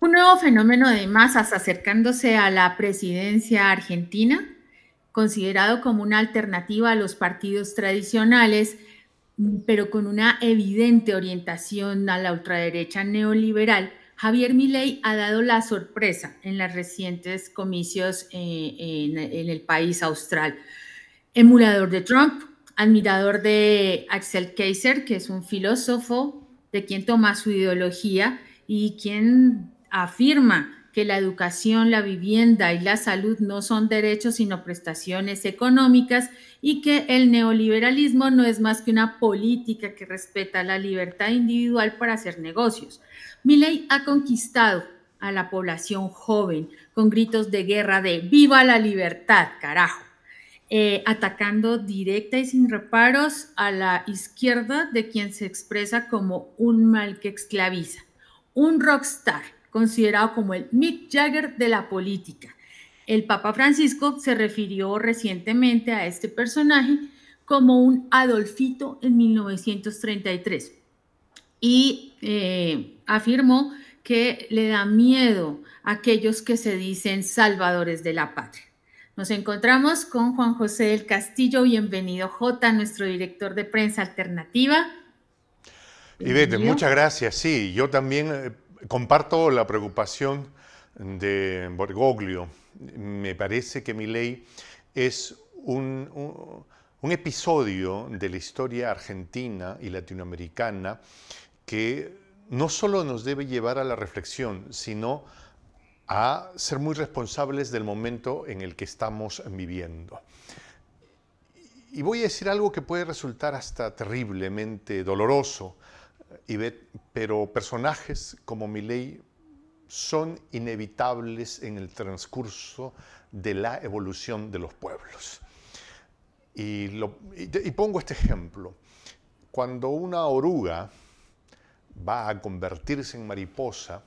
Un nuevo fenómeno de masas acercándose a la presidencia argentina, considerado como una alternativa a los partidos tradicionales, pero con una evidente orientación a la ultraderecha neoliberal, Javier Milei ha dado la sorpresa en los recientes comicios eh, en, el país austral. Emulador de Trump, admirador de Axel Kaiser, que es un filósofo de quien toma su ideología y quien afirma que la educación, la vivienda y la salud no son derechos sino prestaciones económicas y que el neoliberalismo no es más que una política que respeta la libertad individual para hacer negocios. Milley ha conquistado a la población joven con gritos de guerra de viva la libertad, carajo. Eh, atacando directa y sin reparos a la izquierda de quien se expresa como un mal que esclaviza, un rockstar considerado como el Mick Jagger de la política. El Papa Francisco se refirió recientemente a este personaje como un Adolfito en 1933 y eh, afirmó que le da miedo a aquellos que se dicen salvadores de la patria. Nos encontramos con Juan José del Castillo, bienvenido J, nuestro director de prensa alternativa. Y vete muchas gracias. Sí, yo también eh, comparto la preocupación de Borgoglio. Me parece que mi ley es un, un, episodio de la historia argentina y latinoamericana que no solo nos debe llevar a la reflexión, sino a ser muy responsables del momento en el que estamos viviendo. Y voy a decir algo que puede resultar hasta terriblemente doloroso, pero personajes como Milley son inevitables en el transcurso de la evolución de los pueblos. y, pongo este ejemplo. Cuando una oruga va a convertirse en mariposa,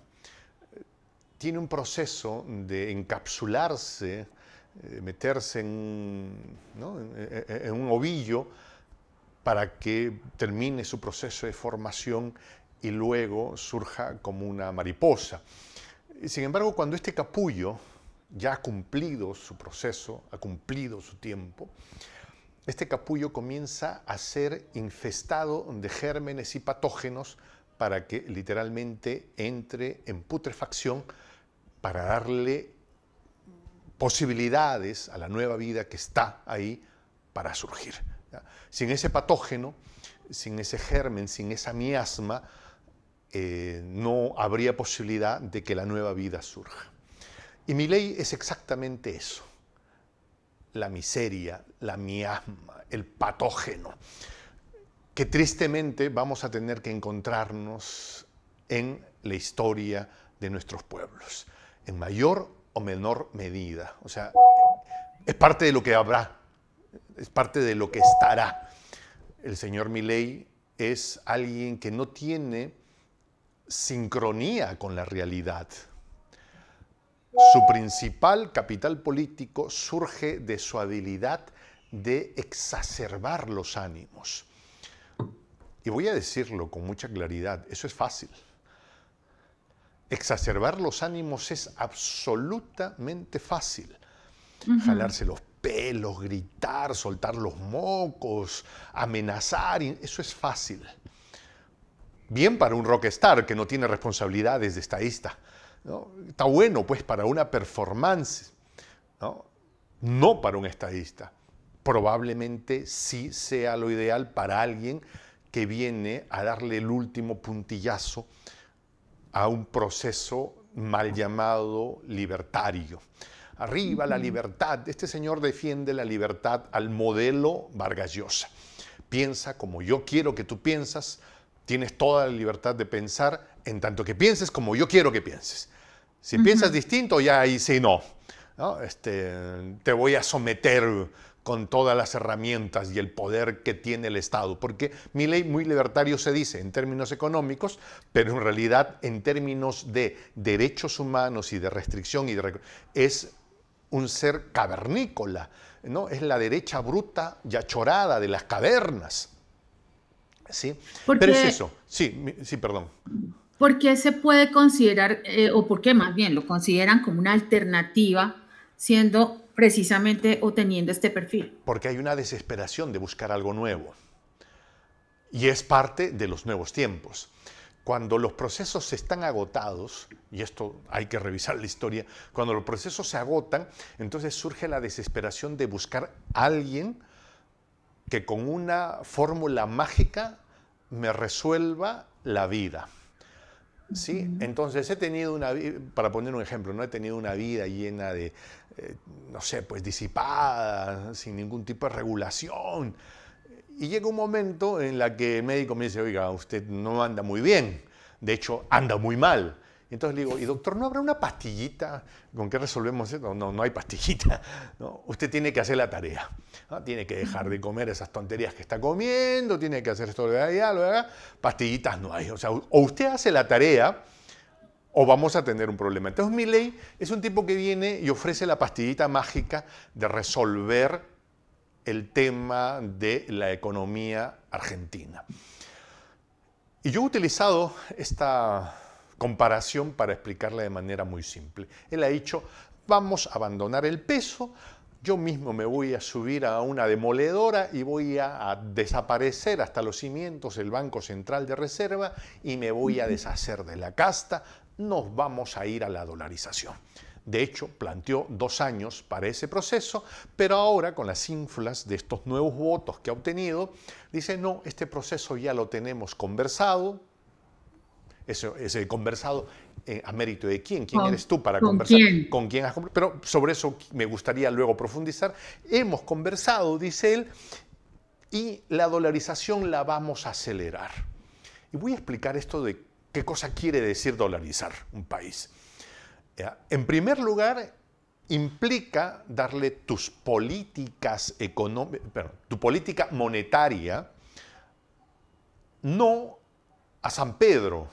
tiene un proceso de encapsularse, eh, meterse en, eh, eh, en, un ovillo para que termine su proceso de formación y luego surja como una mariposa. Sin embargo, cuando este capullo ya ha cumplido su proceso, ha cumplido su tiempo, este capullo comienza a ser infestado de gérmenes y patógenos para que literalmente entre en putrefacción para darle posibilidades a la nueva vida que está ahí para surgir. Sin ese patógeno, sin ese germen, sin esa miasma, eh, no habría posibilidad de que la nueva vida surja. Y mi ley es exactamente eso, la miseria, la miasma, el patógeno, que tristemente vamos a tener que encontrarnos en la historia de nuestros pueblos en mayor o menor medida. O sea, es parte de lo que habrá, es parte de lo que estará. El señor Milley es alguien que no tiene sincronía con la realidad. Su principal capital político surge de su habilidad de exacerbar los ánimos. Y voy a decirlo con mucha claridad, eso es fácil exacerbar los ánimos es absolutamente fácil. Jalarse los pelos, gritar, soltar los mocos, amenazar, eso es fácil. Bien para un rockstar que no tiene responsabilidades de estadista. Está bueno pues para una performance, no para un estadista. Probablemente sí sea lo ideal para alguien que viene a darle el último puntillazo a un proceso mal llamado libertario. Arriba la libertad. Este señor defiende la libertad al modelo Vargas Piensa como yo quiero que tú piensas, tienes toda la libertad de pensar en tanto que pienses como yo quiero que pienses. Si piensas distinto, ya ahí sí no. Este, te voy a someter con todas las herramientas y el poder que tiene el Estado, porque mi ley muy libertario se dice en términos económicos, pero en realidad en términos de derechos humanos y de restricción y de, es un ser cavernícola, ¿no? Es la derecha bruta y achorada de las cavernas. ¿Sí? eso. Sí, sí, perdón. ¿Por qué se puede considerar, eh, o por qué más bien lo consideran como una alternativa, siendo precisamente obteniendo este perfil. Porque hay una desesperación de buscar algo nuevo. Y es parte de los nuevos tiempos. Cuando los procesos están agotados, y esto hay que revisar la historia, cuando los procesos se agotan, entonces surge la desesperación de buscar a alguien que con una fórmula mágica me resuelva la vida. ¿Sí? Entonces he tenido una, para poner un ejemplo, no he tenido una vida llena de, eh, no sé, pues disipada, sin ningún tipo de regulación. Y llega un momento en la que el médico me dice, oiga, usted no anda muy bien, de hecho anda muy mal. entonces le digo, y doctor, ¿no habrá una pastillita con qué resolvemos esto? No, no hay pastillita. ¿no? Usted tiene que hacer la tarea. Tiene que dejar de comer esas tonterías que está comiendo, tiene que hacer esto, de allá, lo de Pastillitas no hay. O sea, o usted hace la tarea o vamos a tener un problema. Entonces Milley es un tipo que viene y ofrece la pastillita mágica de resolver el tema de la economía argentina. Y yo he utilizado esta comparación para explicarla de manera muy simple. Él ha dicho, vamos a abandonar el peso, yo mismo me voy a subir a una demoledora y voy a, a, desaparecer hasta los cimientos el Banco Central de Reserva y me voy a deshacer de la casta, nos vamos a ir a la dolarización. De hecho, planteó dos años para ese proceso, pero ahora con las inflas de estos nuevos votos que ha obtenido, dice, no, este proceso ya lo tenemos conversado. Eso es conversado eh, a mérito de quién, quién eres tú para conversar, con quién has Pero sobre eso me gustaría luego profundizar. Hemos conversado, dice él, y la dolarización la vamos a acelerar. Y voy a explicar esto de ¿Qué cosa quiere decir dolarizar un país? En primer lugar, implica darle tus políticas económicas, tu política monetaria, no a San Pedro,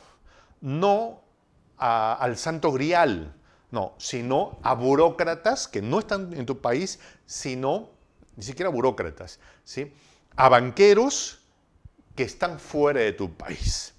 no al Santo Grial, no, sino a burócratas que no están en tu país, sino ni siquiera burócratas, ¿sí? a banqueros que están fuera de tu país.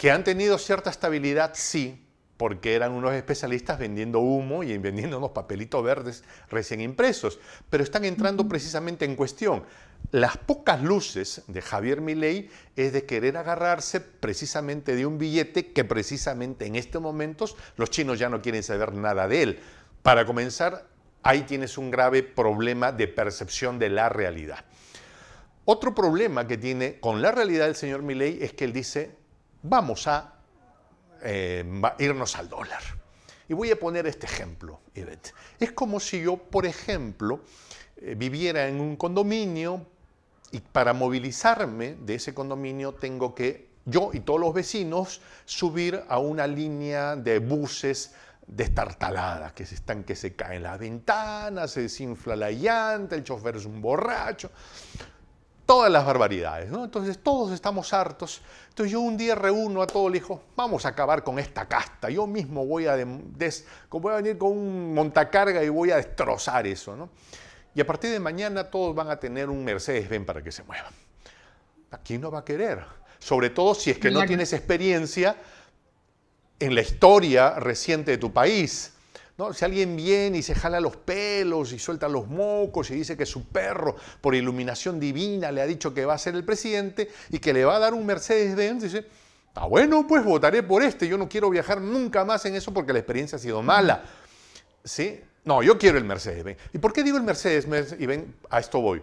Que han tenido cierta estabilidad, sí, porque eran unos especialistas vendiendo humo y vendiendo unos papelitos verdes recién impresos, pero están entrando precisamente en cuestión. Las pocas luces de Javier Milei es de querer agarrarse precisamente de un billete que precisamente en estos momentos los chinos ya no quieren saber nada de él. Para comenzar, ahí tienes un grave problema de percepción de la realidad. Otro problema que tiene con la realidad el señor Milei es que él dice vamos a eh, irnos al dólar. Y voy a poner este ejemplo, Es como si yo, por ejemplo, eh, viviera en un condominio y para movilizarme de ese condominio tengo que, yo y todos los vecinos, subir a una línea de buses destartaladas, que se están que se caen las ventanas, se desinfla la llanta, el chofer es un borracho todas las barbaridades, ¿no? Entonces todos estamos hartos. Entonces yo un día reúno a todos el digo, vamos a acabar con esta casta. Yo mismo voy a, voy a venir con un montacarga y voy a destrozar eso, ¿no? Y a partir de mañana todos van a tener un Mercedes-Benz para que se muevan. ¿A quién no va a querer? Sobre todo si es que no tienes experiencia en la historia reciente de tu país si alguien viene y se jala los pelos y suelta los mocos y dice que su perro, por iluminación divina, le ha dicho que va a ser el presidente y que le va a dar un Mercedes-Benz, dice, ah, bueno, pues votaré por este, yo no quiero viajar nunca más en eso porque la experiencia ha sido mala. ¿Sí? No, yo quiero el Mercedes-Benz. ¿Y por qué digo el Mercedes-Benz? Y ven, a esto voy.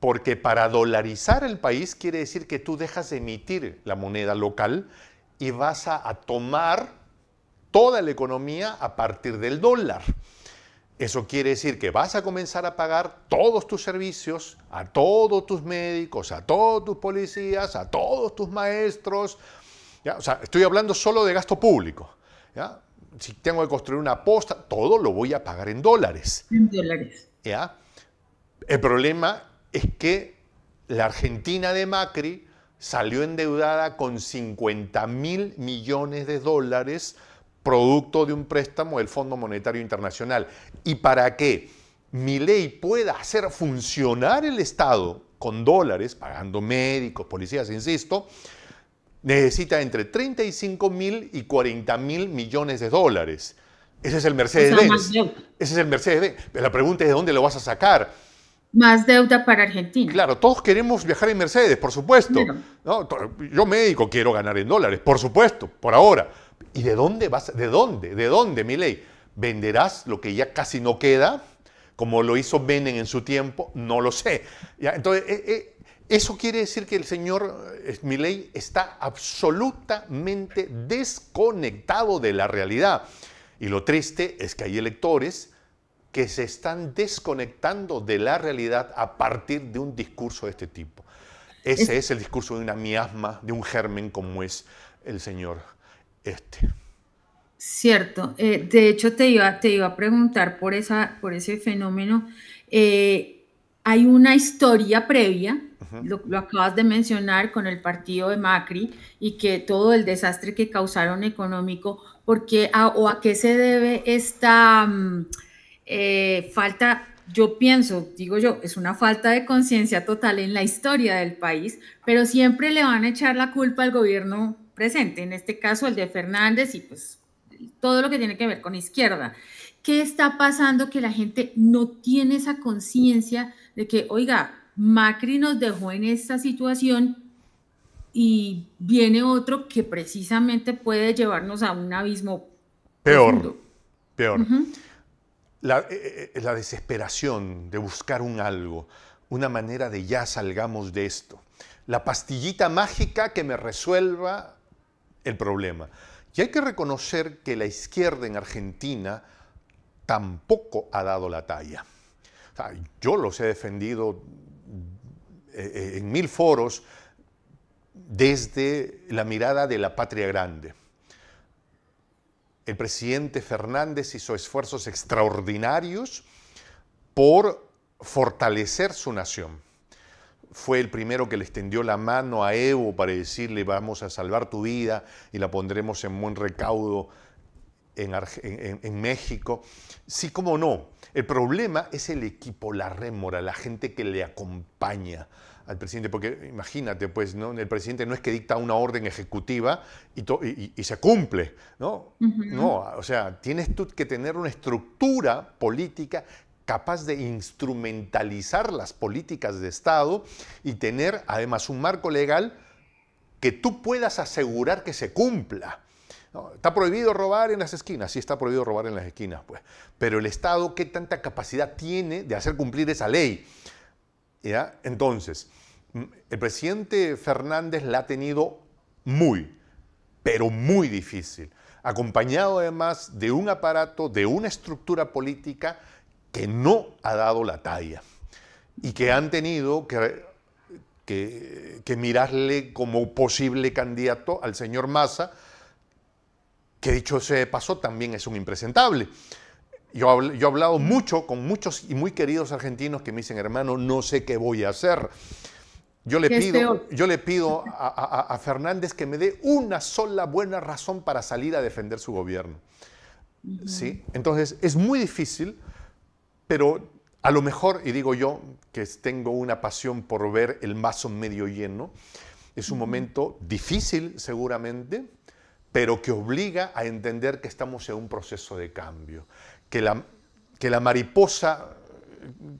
Porque para dolarizar el país quiere decir que tú dejas de emitir la moneda local y vas a tomar toda la economía a partir del dólar. Eso quiere decir que vas a comenzar a pagar todos tus servicios, a todos tus médicos, a todos tus policías, a todos tus maestros. O sea, estoy hablando solo de gasto público. Si tengo que construir una posta, todo lo voy a pagar en dólares. En dólares. El problema es que la Argentina de Macri salió endeudada con 50 mil millones de dólares producto de un préstamo del Fondo Monetario Internacional. Y para que mi ley pueda hacer funcionar el Estado con dólares, pagando médicos, policías, insisto, necesita entre 35 mil y 40 mil millones de dólares. Ese es el Mercedes-Benz. Ese es el Mercedes-Benz. La pregunta es de dónde lo vas a sacar. Más deuda para Argentina. Claro, todos queremos viajar en Mercedes, por supuesto. Yo médico quiero ganar en dólares, por supuesto, por ahora. ¿Y de dónde vas? ¿De dónde? ¿De dónde, mi ley? ¿Venderás lo que ya casi no queda? Como lo hizo Benen en su tiempo, no lo sé. Entonces, eh, eh, eso quiere decir que el señor eh, Milley está absolutamente desconectado de la realidad. Y lo triste es que hay electores que se están desconectando de la realidad a partir de un discurso de este tipo. Ese es el discurso de una miasma, de un germen como es el señor este. Cierto. Eh, de hecho, te iba, te iba a preguntar por, esa, por ese fenómeno. Eh, hay una historia previa, lo, acabas de mencionar, con el partido de Macri y que todo el desastre que causaron económico, porque a, o a qué se debe esta mm, eh, falta yo pienso, digo yo, es una falta de conciencia total en la historia del país, pero siempre le van a echar la culpa al gobierno presente, en este caso el de Fernández y pues todo lo que tiene que ver con izquierda. ¿Qué está pasando que la gente no tiene esa conciencia de que, oiga, Macri nos dejó en esta situación y viene otro que precisamente puede llevarnos a un abismo peor? Peor. la, eh, eh, la desesperación de buscar un algo, una manera de ya salgamos de esto. La pastillita mágica que me resuelva el problema. Y hay que reconocer que la izquierda en Argentina tampoco ha dado la talla. yo los he defendido eh, eh, en mil foros desde la mirada de la patria grande. El presidente Fernández hizo esfuerzos extraordinarios por fortalecer su nación fue el primero que le extendió la mano a Evo para decirle vamos a salvar tu vida y la pondremos en buen recaudo en, México. Sí, cómo no. El problema es el equipo, la rémora, la gente que le acompaña al presidente, porque imagínate, pues ¿no? el presidente no es que dicta una orden ejecutiva y, se cumple, ¿no? No, o sea, tienes tú que tener una estructura política capaz de instrumentalizar las políticas de Estado y tener además un marco legal que tú puedas asegurar que se cumpla. está prohibido robar en las esquinas, sí está prohibido robar en las esquinas, pues. Pero el Estado, ¿qué tanta capacidad tiene de hacer cumplir esa ley? Entonces, mm, el presidente Fernández la ha tenido muy, pero muy difícil, acompañado además de un aparato, de una estructura política que no ha dado la talla y que han tenido que, mirarle como posible candidato al señor Massa, que dicho se pasó, paso también es un impresentable. Yo, yo, he hablado mucho con muchos y muy queridos argentinos que me dicen, hermano, no sé qué voy a hacer. Yo le pido, yo le pido a, Fernández que me dé una sola buena razón para salir a defender su gobierno. ¿Sí? Entonces, es muy difícil pero a lo mejor, y digo yo, que tengo una pasión por ver el mazo medio lleno, es un momento difícil seguramente, pero que obliga a entender que estamos en un proceso de cambio, que la, que la mariposa,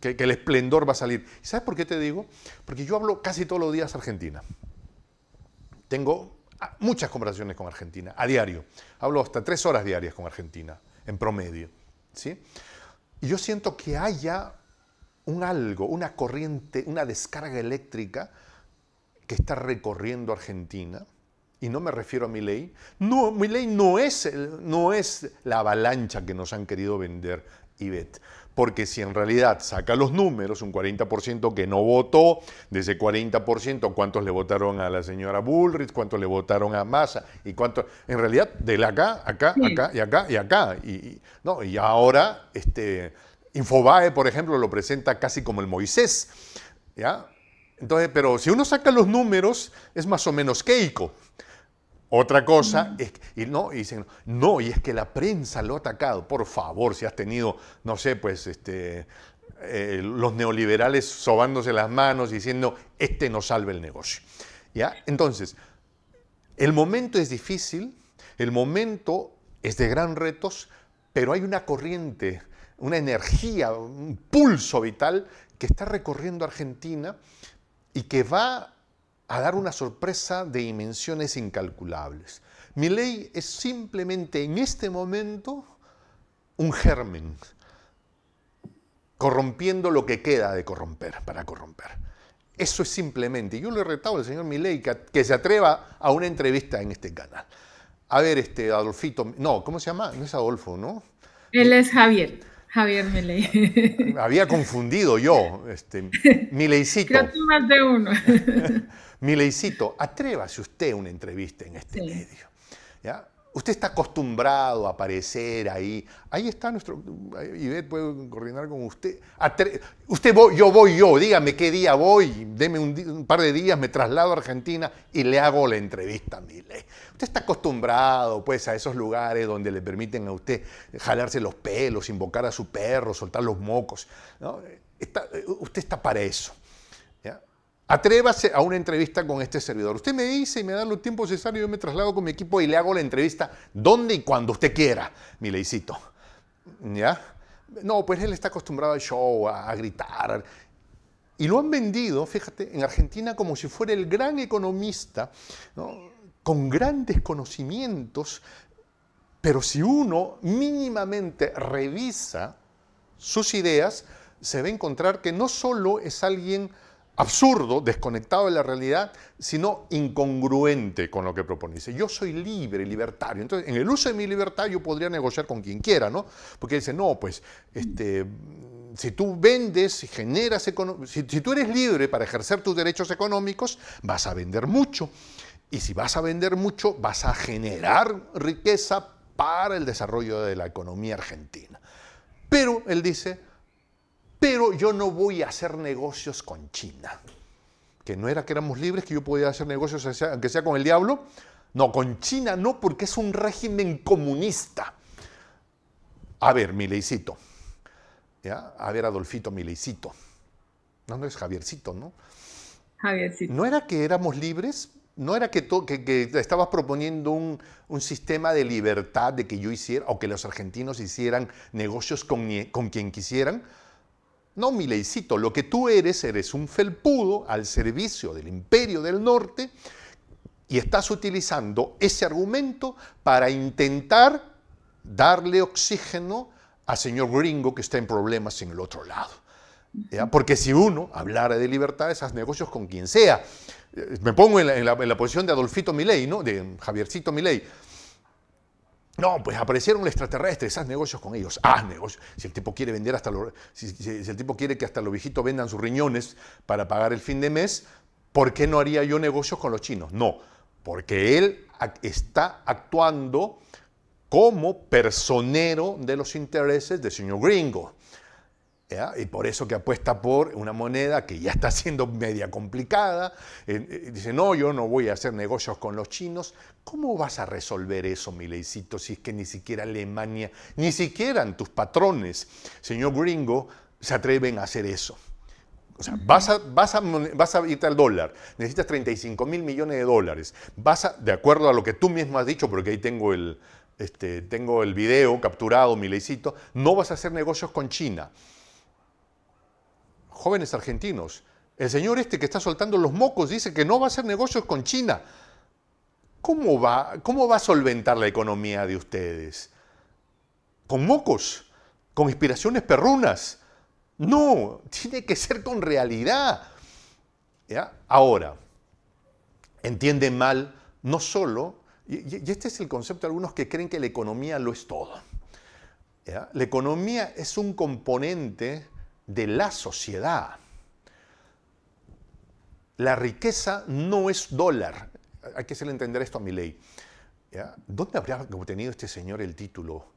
que, el esplendor va a salir. ¿Sabes por qué te digo? Porque yo hablo casi todos los días Argentina. Tengo ah, muchas conversaciones con Argentina, a diario. Hablo hasta tres horas diarias con Argentina, en promedio. ¿sí? Y yo siento que haya un algo, una corriente, una descarga eléctrica que está recorriendo Argentina, y no me refiero a mi ley, no, mi ley no es, no es la avalancha que nos han querido vender Ivette porque si en realidad saca los números, un 40% que no votó, de ese 40%, ¿cuántos le votaron a la señora Bullrich? ¿Cuántos le votaron a Massa? ¿Y cuántos? En realidad, de acá, acá, acá y acá y acá. Y, no, y ahora, este, Infobae, por ejemplo, lo presenta casi como el Moisés. ¿ya? Entonces, pero si uno saca los números, es más o menos Keiko. Otra cosa es y no, y dicen, no, y es que la prensa lo ha atacado. Por favor, si has tenido, no sé, pues este, eh, los neoliberales sobándose las manos y diciendo, este no salve el negocio. ¿Ya? Entonces, el momento es difícil, el momento es de gran retos, pero hay una corriente, una energía, un pulso vital que está recorriendo Argentina y que va a dar una sorpresa de dimensiones incalculables. Mi es simplemente en este momento un germen, corrompiendo lo que queda de corromper, para corromper. Eso es simplemente. Yo le retado al señor Milei que, se atreva a una entrevista en este canal. A ver, este Adolfito, no, ¿cómo se llama? No es Adolfo, ¿no? Él es Javier, Javier Milei. Había confundido yo, este, Creo que más de uno. Mileicito, atrévase usted una entrevista en este medio. ¿ya? Usted está acostumbrado a aparecer ahí. Ahí está nuestro. Ivet, puede coordinar con usted. usted voy, yo voy yo, dígame qué día voy, deme un, par de días, me traslado a Argentina y le hago la entrevista, Mile. Usted está acostumbrado pues a esos lugares donde le permiten a usted jalarse los pelos, invocar a su perro, soltar los mocos. Eh, usted está para eso. Atrévase a una entrevista con este servidor. Usted me dice y me da lo tiempo necesario, yo me traslado con mi equipo y le hago la entrevista donde y cuando usted quiera, mi leicito. ¿Ya? No, pues él está acostumbrado al show, a, gritar. Y lo han vendido, fíjate, en Argentina como si fuera el gran economista, con grandes conocimientos, pero si uno mínimamente revisa sus ideas, se va a encontrar que no solo es alguien absurdo, desconectado de la realidad, sino incongruente con lo que propone. Dice, Yo soy libre, libertario. Entonces, en el uso de mi libertad yo podría negociar con quien quiera, ¿no? Porque dice, no, pues, este, si tú vendes, si generas, si tú eres libre para ejercer tus derechos económicos, vas a vender mucho. Y si vas a vender mucho, vas a generar riqueza para el desarrollo de la economía argentina. Pero, él dice, pero yo no voy a hacer negocios con China. Que no era que éramos libres, que yo podía hacer negocios, aunque sea con el diablo. No, con China no, porque es un régimen comunista. A ver, mi A ver, Adolfito, mi No, no es Javiercito, ¿no? Javiercito. No era que éramos libres, no era que, estabas proponiendo un, sistema de libertad de que yo hiciera o que los argentinos hicieran negocios con, con quien quisieran. No, Mileycito, lo que tú eres, eres un felpudo al servicio del imperio del norte y estás utilizando ese argumento para intentar darle oxígeno al señor gringo que está en problemas en el otro lado. Porque si uno hablara de libertad, esas negocios con quien sea. Eh, me pongo en la, posición de Adolfito Milei, ¿no? de Javiercito Milei no, pues aparecieron los extraterrestres, haz negocios con ellos, haz negocios. Si el tipo quiere vender hasta el tipo quiere que hasta los viejitos vendan sus riñones para pagar el fin de mes, ¿por qué no haría yo negocios con los chinos? No, porque él está actuando como personero de los intereses del señor gringo. Y por eso que apuesta por una moneda que ya está siendo media complicada. Eh, eh, dice, no, yo no voy a hacer negocios con los chinos. ¿Cómo vas a resolver eso, mi leicito, si es que ni siquiera Alemania, ni siquiera tus patrones, señor gringo, se atreven a hacer eso? O sea, vas a, vas, a, irte al dólar, necesitas 35 mil millones de dólares. Vas de acuerdo a lo que tú mismo has dicho, porque ahí tengo el, este, tengo el video capturado, leicito, no vas a hacer negocios con China jóvenes argentinos, el señor este que está soltando los mocos dice que no va a hacer negocios con China. ¿Cómo va, cómo va a solventar la economía de ustedes? ¿Con mocos? ¿Con inspiraciones perrunas? No, tiene que ser con realidad. Ahora, entienden mal no solo, y, este es el concepto de algunos que creen que la economía lo es todo. La economía es un componente de la sociedad. La riqueza no es dólar. Hay que hacerle entender esto a mi ley. ¿Dónde habría obtenido este señor el título?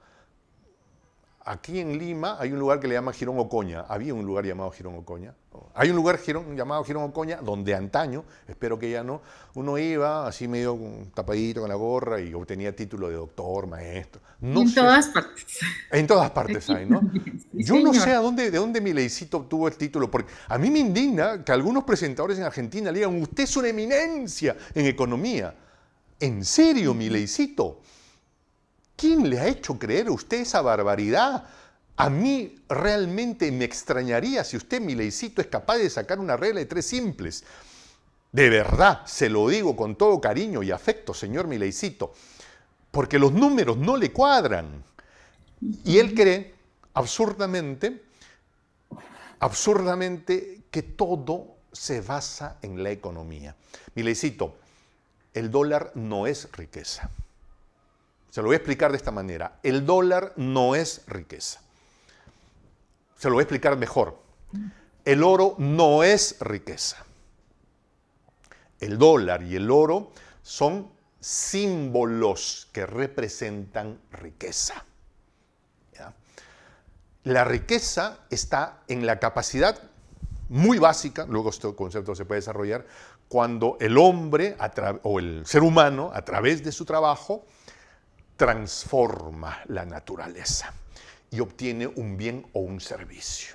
Aquí en Lima hay un lugar que le llama Girón Ocoña. Había un lugar llamado Girón Ocoña. Hay un lugar llamado Girón Ocoña donde antaño, espero que ya no, uno iba así medio tapadito con la gorra y obtenía título de doctor, maestro. en todas partes. En todas partes hay, ¿no? Yo no sé a dónde, de dónde obtuvo el título, porque a mí me indigna que algunos presentadores en Argentina le digan, usted es una eminencia en economía. En serio, mi leicito? ¿Quién le ha hecho creer a usted esa barbaridad? A mí realmente me extrañaría si usted, mi es capaz de sacar una regla de tres simples. De verdad, se lo digo con todo cariño y afecto, señor Mileicito, porque los números no le cuadran. Y él cree, absurdamente, absurdamente, que todo se basa en la economía. Mileicito, el dólar no es riqueza. Se lo voy a explicar de esta manera. El dólar no es riqueza. Se lo voy a explicar mejor. El oro no es riqueza. El dólar y el oro son símbolos que representan riqueza. La riqueza está en la capacidad muy básica, luego este concepto se puede desarrollar, cuando el hombre o el ser humano, a través de su trabajo, transforma la naturaleza y obtiene un bien o un servicio.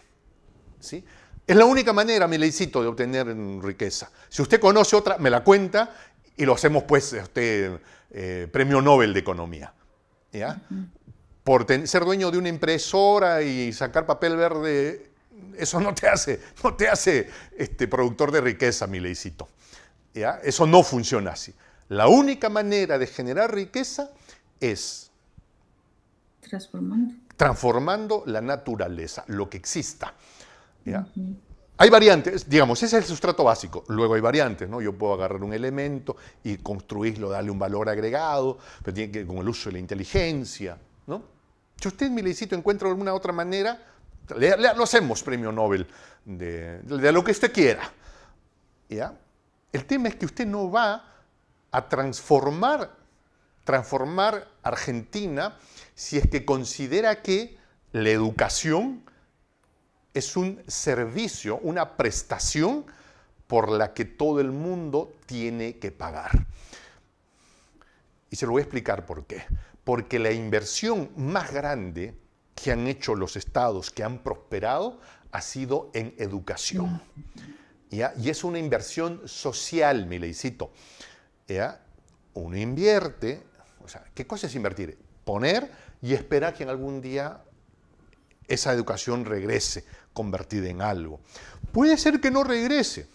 ¿Sí? Es la única manera, me leicito, de obtener riqueza. Si usted conoce otra, me la cuenta y lo hacemos pues usted eh, premio Nobel de Economía. ¿ya? Por ser dueño de una impresora y sacar papel verde, eso no te hace, no te hace este, productor de riqueza, mi leicito. ¿ya? Eso no funciona así. La única manera de generar riqueza es transformando, la naturaleza, lo que exista. Hay variantes, digamos, ese es el sustrato básico. Luego hay variantes, ¿no? Yo puedo agarrar un elemento y construirlo, darle un valor agregado, pero tiene que con el uso de la inteligencia, ¿no? Si usted, mi licito, encuentra alguna otra manera, le, lo hacemos premio Nobel de, lo que usted quiera. ¿ya? El tema es que usted no va a transformar transformar Argentina si es que considera que la educación es un servicio, una prestación por la que todo el mundo tiene que pagar. Y se lo voy a explicar por qué. Porque la inversión más grande que han hecho los estados que han prosperado ha sido en educación. Y es una inversión social, mi leicito. Uno invierte ¿qué cosa es invertir? Poner y esperar que en algún día esa educación regrese, convertida en algo. Puede ser que no regrese.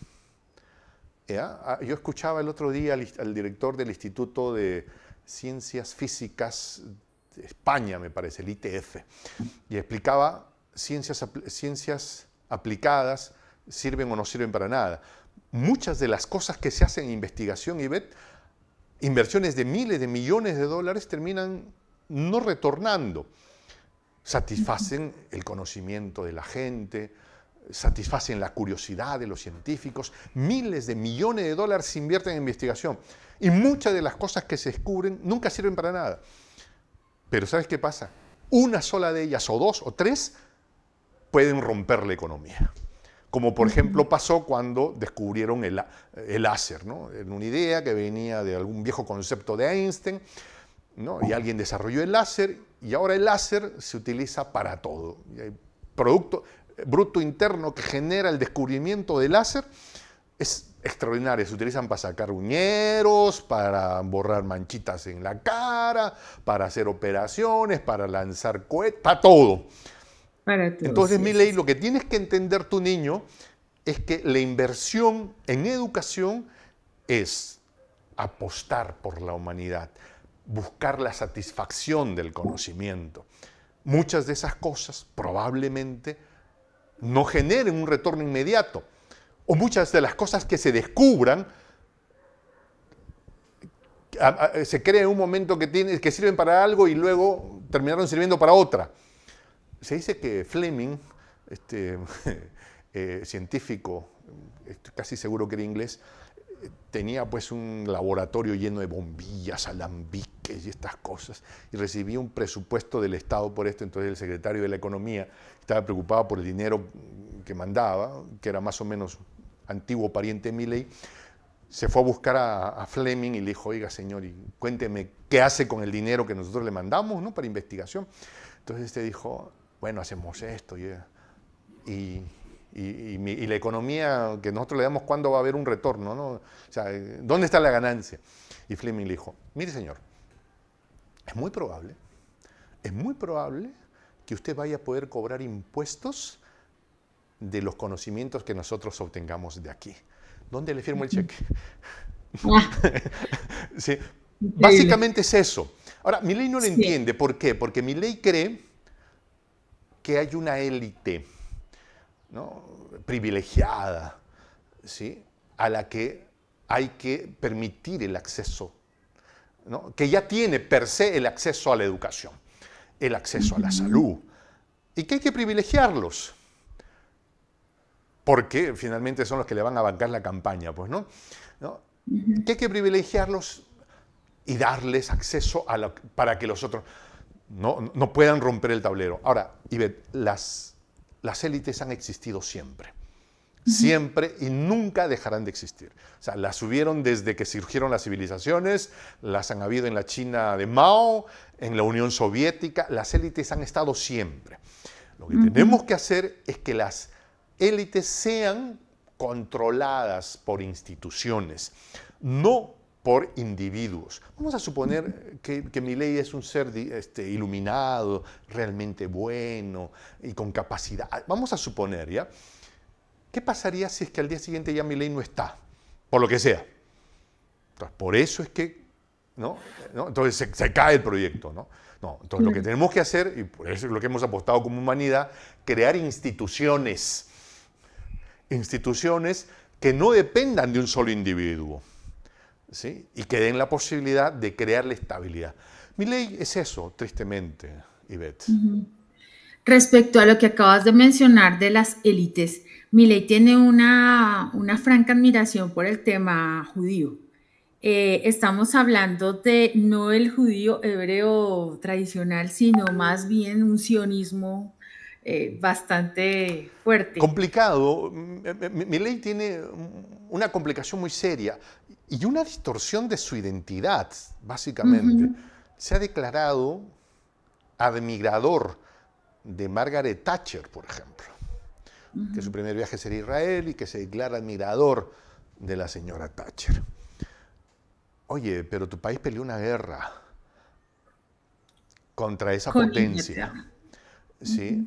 Ah, yo escuchaba el otro día al, director del Instituto de Ciencias Físicas de España, me parece, el ITF, y explicaba ciencias, ciencias aplicadas sirven o no sirven para nada. Muchas de las cosas que se hacen en investigación, y inversiones de miles de millones de dólares terminan no retornando. Satisfacen el conocimiento de la gente, satisfacen la curiosidad de los científicos. Miles de millones de dólares se invierten en investigación y muchas de las cosas que se descubren nunca sirven para nada. Pero ¿sabes qué pasa? Una sola de ellas o dos o tres pueden romper la economía. Como por ejemplo pasó cuando descubrieron el, láser, ¿no? En una idea que venía de algún viejo concepto de Einstein, ¿no? Y alguien desarrolló el láser y ahora el láser se utiliza para todo. Y producto eh, bruto interno que genera el descubrimiento del láser es extraordinario. Se utilizan para sacar uñeros, para borrar manchitas en la cara, para hacer operaciones, para lanzar cohetes, para todo. Entonces, Miley, ley, lo que tienes que entender tu niño es que la inversión en educación es apostar por la humanidad, buscar la satisfacción del conocimiento. Muchas de esas cosas probablemente no generen un retorno inmediato. O muchas de las cosas que se descubran se creen en un momento que sirven para algo y luego terminaron sirviendo para otra. Se dice que Fleming, este, eh, científico, este, casi seguro que era inglés, tenía pues un laboratorio lleno de bombillas, alambiques y estas cosas, y recibía un presupuesto del Estado por esto, entonces el secretario de la Economía estaba preocupado por el dinero que mandaba, que era más o menos antiguo pariente de Milley, se fue a buscar a, Fleming y le dijo, oiga señor, cuénteme qué hace con el dinero que nosotros le mandamos ¿no? para investigación. Entonces este dijo, bueno, hacemos esto y, y, la economía que nosotros le damos, ¿cuándo va a haber un retorno? O sea, ¿dónde está la ganancia? Y Fleming le dijo, mire señor, es muy probable, es muy probable que usted vaya a poder cobrar impuestos de los conocimientos que nosotros obtengamos de aquí. ¿Dónde le firmo el cheque? Ah. Básicamente es eso. Ahora, mi ley no lo entiende. ¿Por qué? Porque mi ley cree que hay una élite privilegiada ¿sí? a la que hay que permitir el acceso, que ya tiene per se el acceso a la educación, el acceso a la salud, y que hay que privilegiarlos, porque finalmente son los que le van a bancar la campaña, pues, ¿no? Que hay que privilegiarlos y darles acceso a para que los otros no, puedan romper el tablero. Ahora, Ivette, las, las élites han existido siempre. Siempre y nunca dejarán de existir. O sea, las hubieron desde que surgieron las civilizaciones, las han habido en la China de Mao, en la Unión Soviética, las élites han estado siempre. Lo que tenemos que hacer es que las élites sean controladas por instituciones, no por individuos. Vamos a suponer que, mi ley es un ser este, iluminado, realmente bueno y con capacidad. Ah, vamos a suponer, ¿ya? ¿Qué pasaría si es que al día siguiente ya mi ley no está? Por lo que sea. Entonces, por eso es que, ¿no? Entonces se, cae el proyecto, ¿no? entonces lo que mm. tenemos que hacer, y por eso es lo que hemos apostado como humanidad, crear instituciones. Instituciones que no dependan de un solo individuo ¿sí? y que den la posibilidad de crear la estabilidad. Mi ley es eso, tristemente, Ivette. Respecto a lo que acabas de mencionar de las élites, mi ley tiene una, franca admiración por el tema judío. Eh, estamos hablando de no el judío hebreo tradicional, sino más bien un sionismo eh, bastante fuerte. Complicado. Mm, eh, mi ley tiene una complicación muy seria y una distorsión de su identidad, básicamente. Se ha declarado admirador de Margaret Thatcher, por ejemplo, que su primer viaje será Israel y que se declara admirador de la señora Thatcher. Oye, pero tu país peleó una guerra contra esa potencia. ¿Sí?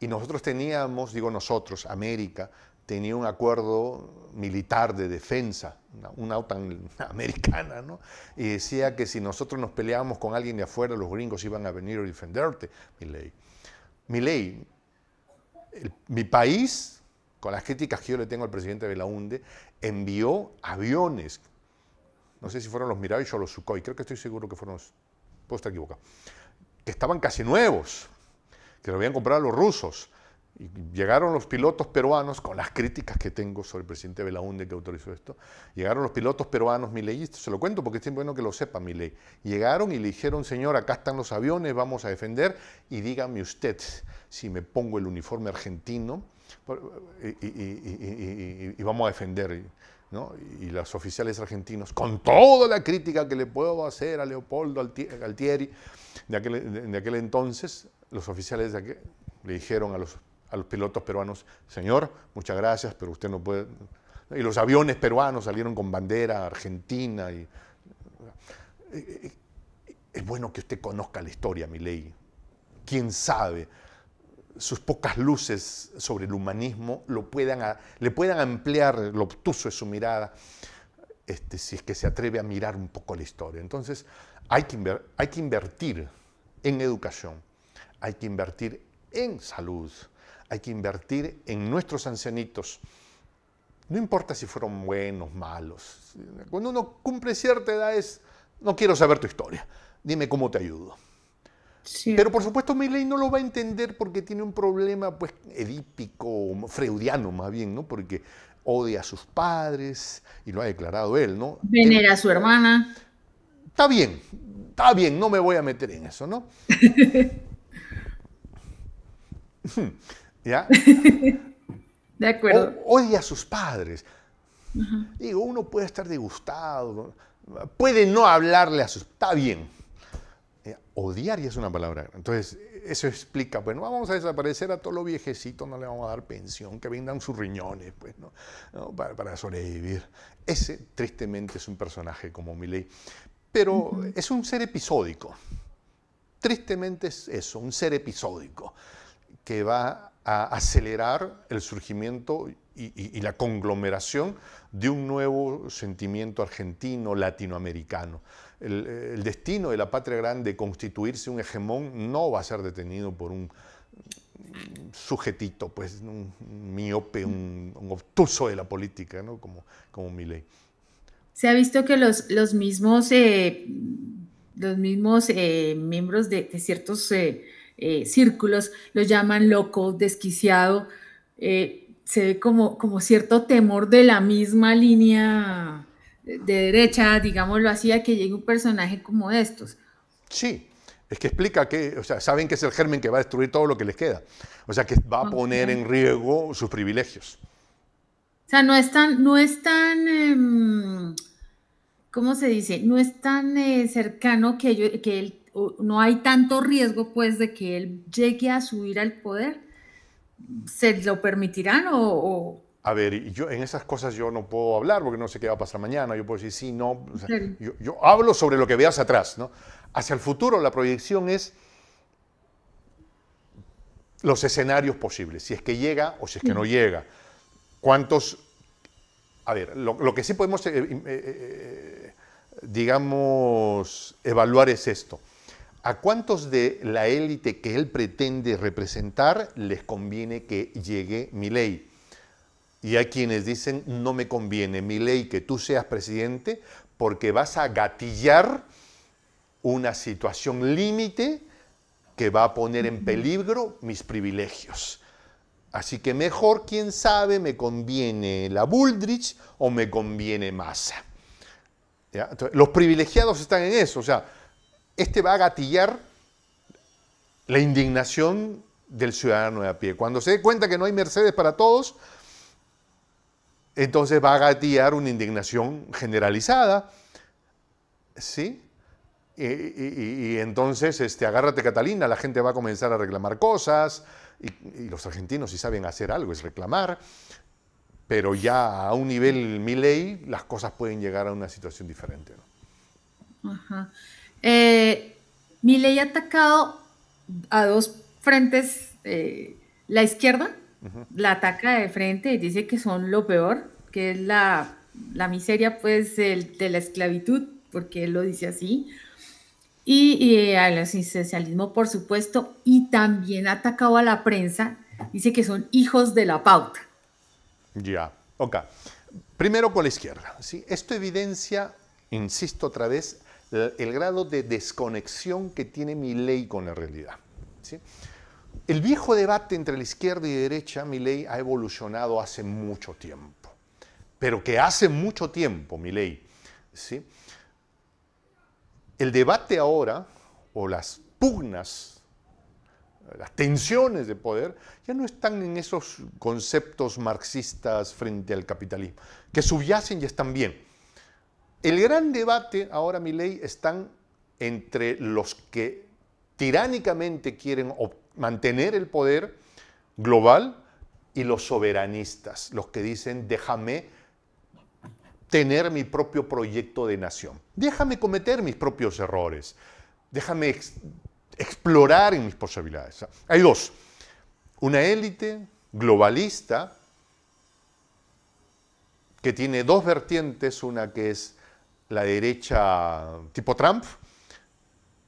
Y nosotros teníamos, digo nosotros, América, tenía un acuerdo militar de defensa una, OTAN americana, ¿no? Y decía que si nosotros nos peleábamos con alguien de afuera, los gringos iban a venir a defenderte, mi ley. Mi ley, mi país, con las críticas que yo le tengo al presidente de UNDE, envió aviones, no sé si fueron los Mirai o los Sukhoi, creo que estoy seguro que fueron, puedo estar equivocado, que estaban casi nuevos, que lo habían comprado los rusos llegaron los pilotos peruanos, con las críticas que tengo sobre el presidente Belaunde que autorizó esto, llegaron los pilotos peruanos mi esto se lo cuento porque es tiempo bueno que lo sepa mi ley, llegaron y le dijeron, señor, acá están los aviones, vamos a defender, y dígame usted si me pongo el uniforme argentino y, vamos a defender. ¿no? Y los oficiales argentinos, con toda la crítica que le puedo hacer a Leopoldo Galtieri de aquel, de, aquel entonces, los oficiales de aquel, le dijeron a los a los pilotos peruanos, señor, muchas gracias, pero usted no puede... Y los aviones peruanos salieron con bandera argentina. Y... Es bueno que usted conozca la historia, mi ley. ¿Quién sabe? sus pocas luces sobre el humanismo lo puedan, le puedan ampliar lo obtuso de su mirada, este, si es que se atreve a mirar un poco la historia. Entonces, hay que invertir en educación, hay que invertir en salud, hay que invertir en nuestros ancianitos. No importa si fueron buenos, malos. Cuando uno cumple cierta edad es, no quiero saber tu historia, dime cómo te ayudo. Pero por supuesto Miley no lo va a entender porque tiene un problema pues edípico, freudiano más bien, ¿no? Porque odia a sus padres y lo ha declarado él, ¿no? Venera a su hermana. Está bien, está bien, no me voy a meter en eso, ¿no? ¿Ya? De acuerdo. odia a sus padres. Digo, uno puede estar disgustado, puede no hablarle a sus... Está bien. Eh, odiar es una palabra. Entonces, eso explica, bueno, pues, vamos a desaparecer a todos los viejecitos, no le vamos a dar pensión, que vendan sus riñones, pues, ¿no? Para, sobrevivir. Ese, tristemente, es un personaje como Miley. Pero es un ser episódico. Tristemente es eso, un ser episódico que va a acelerar el surgimiento y, la conglomeración de un nuevo sentimiento argentino, latinoamericano. El, destino de la patria grande, constituirse un hegemón, no va a ser detenido por un sujetito, pues un miope, un, obtuso de la política, ¿no? como, como Se ha visto que los, los mismos, eh, los mismos eh, miembros de, ciertos... Eh, eh, círculos, los llaman loco, desquiciado, eh, se ve como, como cierto temor de la misma línea de derecha, digámoslo así, a que llegue un personaje como estos. Sí, es que explica que, o sea, saben que es el germen que va a destruir todo lo que les queda, o sea, que va a poner en riesgo sus privilegios. O sea, no es tan, no es tan em, ¿cómo se dice? No es tan eh, cercano que, el que él no hay tanto riesgo pues de que él llegue a subir al poder? ¿Se lo permitirán o...? A ver, yo, en esas cosas yo no puedo hablar porque no sé qué va a pasar mañana. Yo puedo decir sí, no. yo, hablo sobre lo que veas atrás, ¿no? Hacia el futuro la proyección es los escenarios posibles, si es que llega o si es que no mm. llega. ¿Cuántos... A ver, lo, que sí podemos, eh, eh, eh, digamos, evaluar es esto. ¿A cuántos de la élite que él pretende representar les conviene que llegue mi ley? Y hay quienes dicen, no me conviene mi ley que tú seas presidente porque vas a gatillar una situación límite que va a poner en peligro mis privilegios. Así que mejor, quién sabe, me conviene la buldrich o me conviene Massa. los privilegiados están en eso, o sea, este va a gatillar la indignación del ciudadano de a pie. Cuando se dé cuenta que no hay Mercedes para todos, entonces va a gatillar una indignación generalizada, ¿sí? Y, entonces, este, agárrate Catalina, la gente va a comenzar a reclamar cosas, y, los argentinos sí saben hacer algo es reclamar, pero ya a un nivel ley, las cosas pueden llegar a una situación diferente. ¿no? Ajá. Eh, mi ley ha atacado a dos frentes, eh, la izquierda la ataca de frente y dice que son lo peor, que es la, miseria pues de la esclavitud, porque él lo dice así, y, eh, al asistencialismo por supuesto, y también ha atacado a la prensa, dice que son hijos de la pauta. Ya, ok. Primero con la izquierda. ¿sí? Esto evidencia, insisto otra vez, el grado de desconexión que tiene mi ley con la realidad. El viejo debate entre la izquierda y la derecha, mi ley ha evolucionado hace mucho tiempo, pero que hace mucho tiempo, mi ley. El debate ahora, o las pugnas, las tensiones de poder, ya no están en esos conceptos marxistas frente al capitalismo, que subyacen y están bien, el gran debate ahora, mi ley, están entre los que tiránicamente quieren mantener el poder global y los soberanistas, los que dicen déjame tener mi propio proyecto de nación, déjame cometer mis propios errores, déjame explorar mis posibilidades. Hay dos, una élite globalista que tiene dos vertientes, una que es la derecha tipo Trump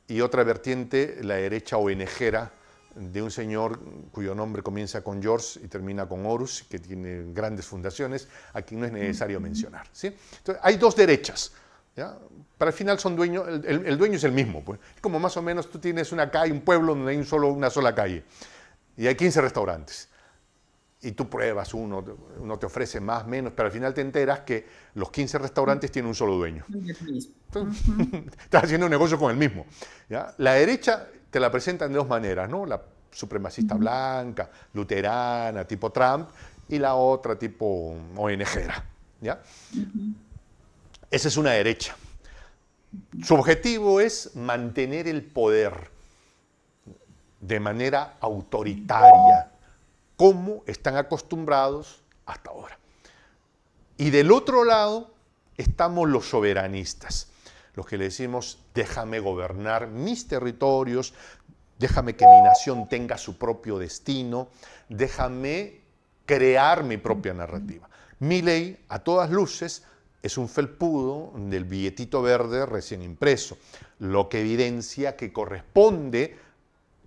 y otra vertiente, la derecha ONGera de un señor cuyo nombre comienza con George y termina con Horus, que tiene grandes fundaciones, a quien no es necesario mencionar. ¿sí? hay dos derechas. Para el final son dueños, el, dueño es el mismo, pues. Como más o menos tú tienes una calle, un pueblo donde hay un solo, una sola calle y hay 15 restaurantes y tú pruebas uno, uno te ofrece más, menos, pero al final te enteras que los 15 restaurantes tienen un solo dueño. estás haciendo un negocio con el mismo. La derecha te la presentan de dos maneras, ¿no? La supremacista blanca, luterana, tipo Trump, y la otra tipo ONG. Esa es una derecha. Su objetivo es mantener el poder de manera autoritaria como están acostumbrados hasta ahora. Y del otro lado estamos los soberanistas, los que le decimos, déjame gobernar mis territorios, déjame que mi nación tenga su propio destino, déjame crear mi propia narrativa. Mi ley, a todas luces, es un felpudo del billetito verde recién impreso, lo que evidencia que corresponde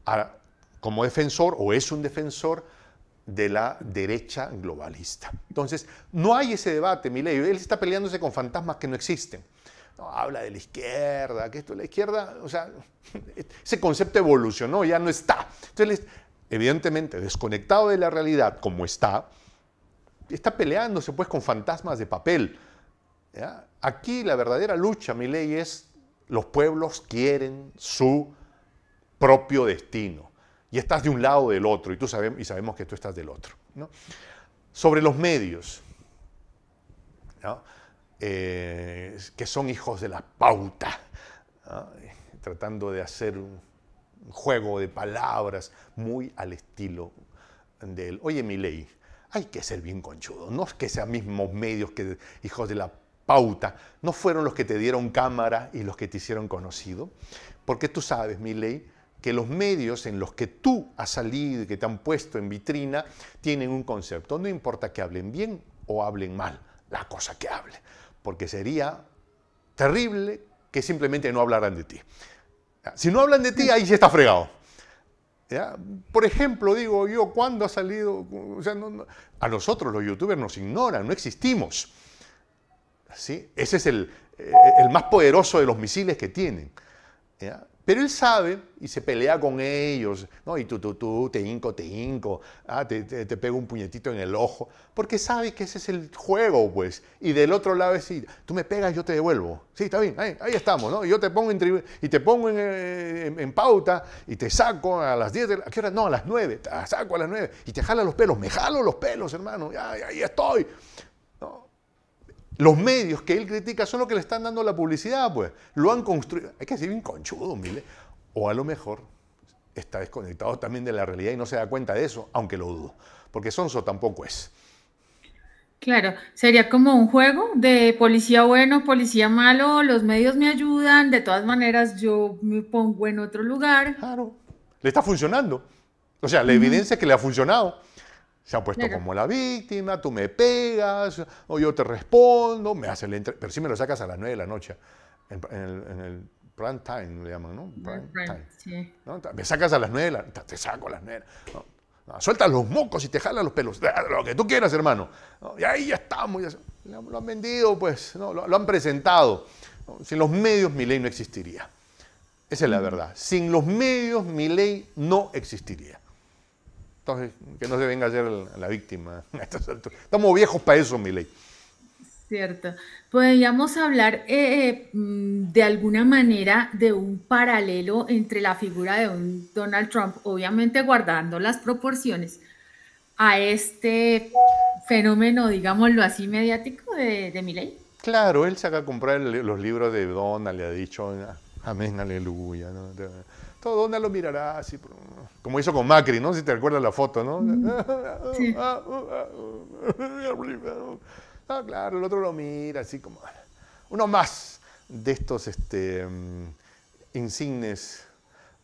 a, como defensor o es un defensor de la derecha globalista. Entonces, no hay ese debate, ley, Él está peleándose con fantasmas que no existen. No, habla de la izquierda, que esto, la izquierda, o sea, ese concepto evolucionó, ya no está. Entonces, evidentemente, desconectado de la realidad como está, está peleándose pues con fantasmas de papel. Aquí la verdadera lucha, ley, es los pueblos quieren su propio destino y estás de un lado o del otro, y, tú y sabemos que tú estás del otro. Sobre los medios, eh, que son hijos de la pauta, tratando de hacer un juego de palabras muy al estilo del, oye, mi ley, hay que ser bien conchudo, no es que sean mismos medios que hijos de la pauta, no fueron los que te dieron cámara y los que te hicieron conocido, porque tú sabes, mi ley, que los medios en los que tú has salido y que te han puesto en vitrina tienen un concepto. No importa que hablen bien o hablen mal, la cosa que hable, porque sería terrible que simplemente no hablaran de ti. Si no hablan de ti, ahí sí está fregado. Por ejemplo, digo yo, ¿cuándo ha salido? A nosotros los youtubers nos ignoran, no existimos. Ese es eh, el, más poderoso de los misiles que tienen. ¿Ya? Pero él sabe y se pelea con ellos, ¿no? Y tú, tú, tú, te hinco, te hinco, ah, te, te, pego un puñetito en el ojo, porque sabe que ese es el juego, pues. Y del otro lado es, tú me pegas, yo te devuelvo. Sí, está bien, ahí, estamos, ¿no? Yo te pongo en, y te pongo eh, en, pauta y te saco a las 10, de ¿a qué hora? No, a las 9, te saco a las 9 y te jala los pelos, me jalo los pelos, hermano, ya, ahí estoy. Los medios que él critica son los que le están dando la publicidad, pues. Lo han construido. Hay que decir bien conchudo, mire. O a lo mejor está desconectado también de la realidad y no se da cuenta de eso, aunque lo dudo. Porque Sonso tampoco es. Claro, sería como un juego de policía bueno, policía malo, los medios me ayudan, de todas maneras yo me pongo en otro lugar. Claro, le está funcionando. O sea, la evidencia es que le ha funcionado. Se ha puesto como la víctima, tú me pegas, o yo te respondo, me hace pero si sí me lo sacas a las 9 de la noche, en, el, prime time le llaman, ¿no? Prime, time. Sí. Me sacas a las 9 de la noche, te saco a las 9. la noche. sueltas los mocos y te jalan los pelos, lo que tú quieras, hermano. Y ahí ya estamos, lo han vendido, pues, lo, han presentado. Sin los medios mi ley no existiría. Esa es la mm. verdad. Sin los medios mi ley no existiría. Entonces, que no se venga a ser la víctima. Estamos viejos para eso, mi ley. Cierto. Podríamos hablar eh, eh, mm, de alguna manera de un paralelo entre la figura de un Donald Trump, obviamente guardando las proporciones, a este fenómeno, digámoslo así, mediático de, de Claro, él saca a comprar los libros de Donald, le ha dicho, ah, amén, aleluya. ¿no? todo lo mirará así, ah, como hizo con Macri, ¿no? Si te recuerdas la foto, ¿no? Ah, ah, sí. Ah, claro, el otro lo mira así como uno más de estos este, mm, insignes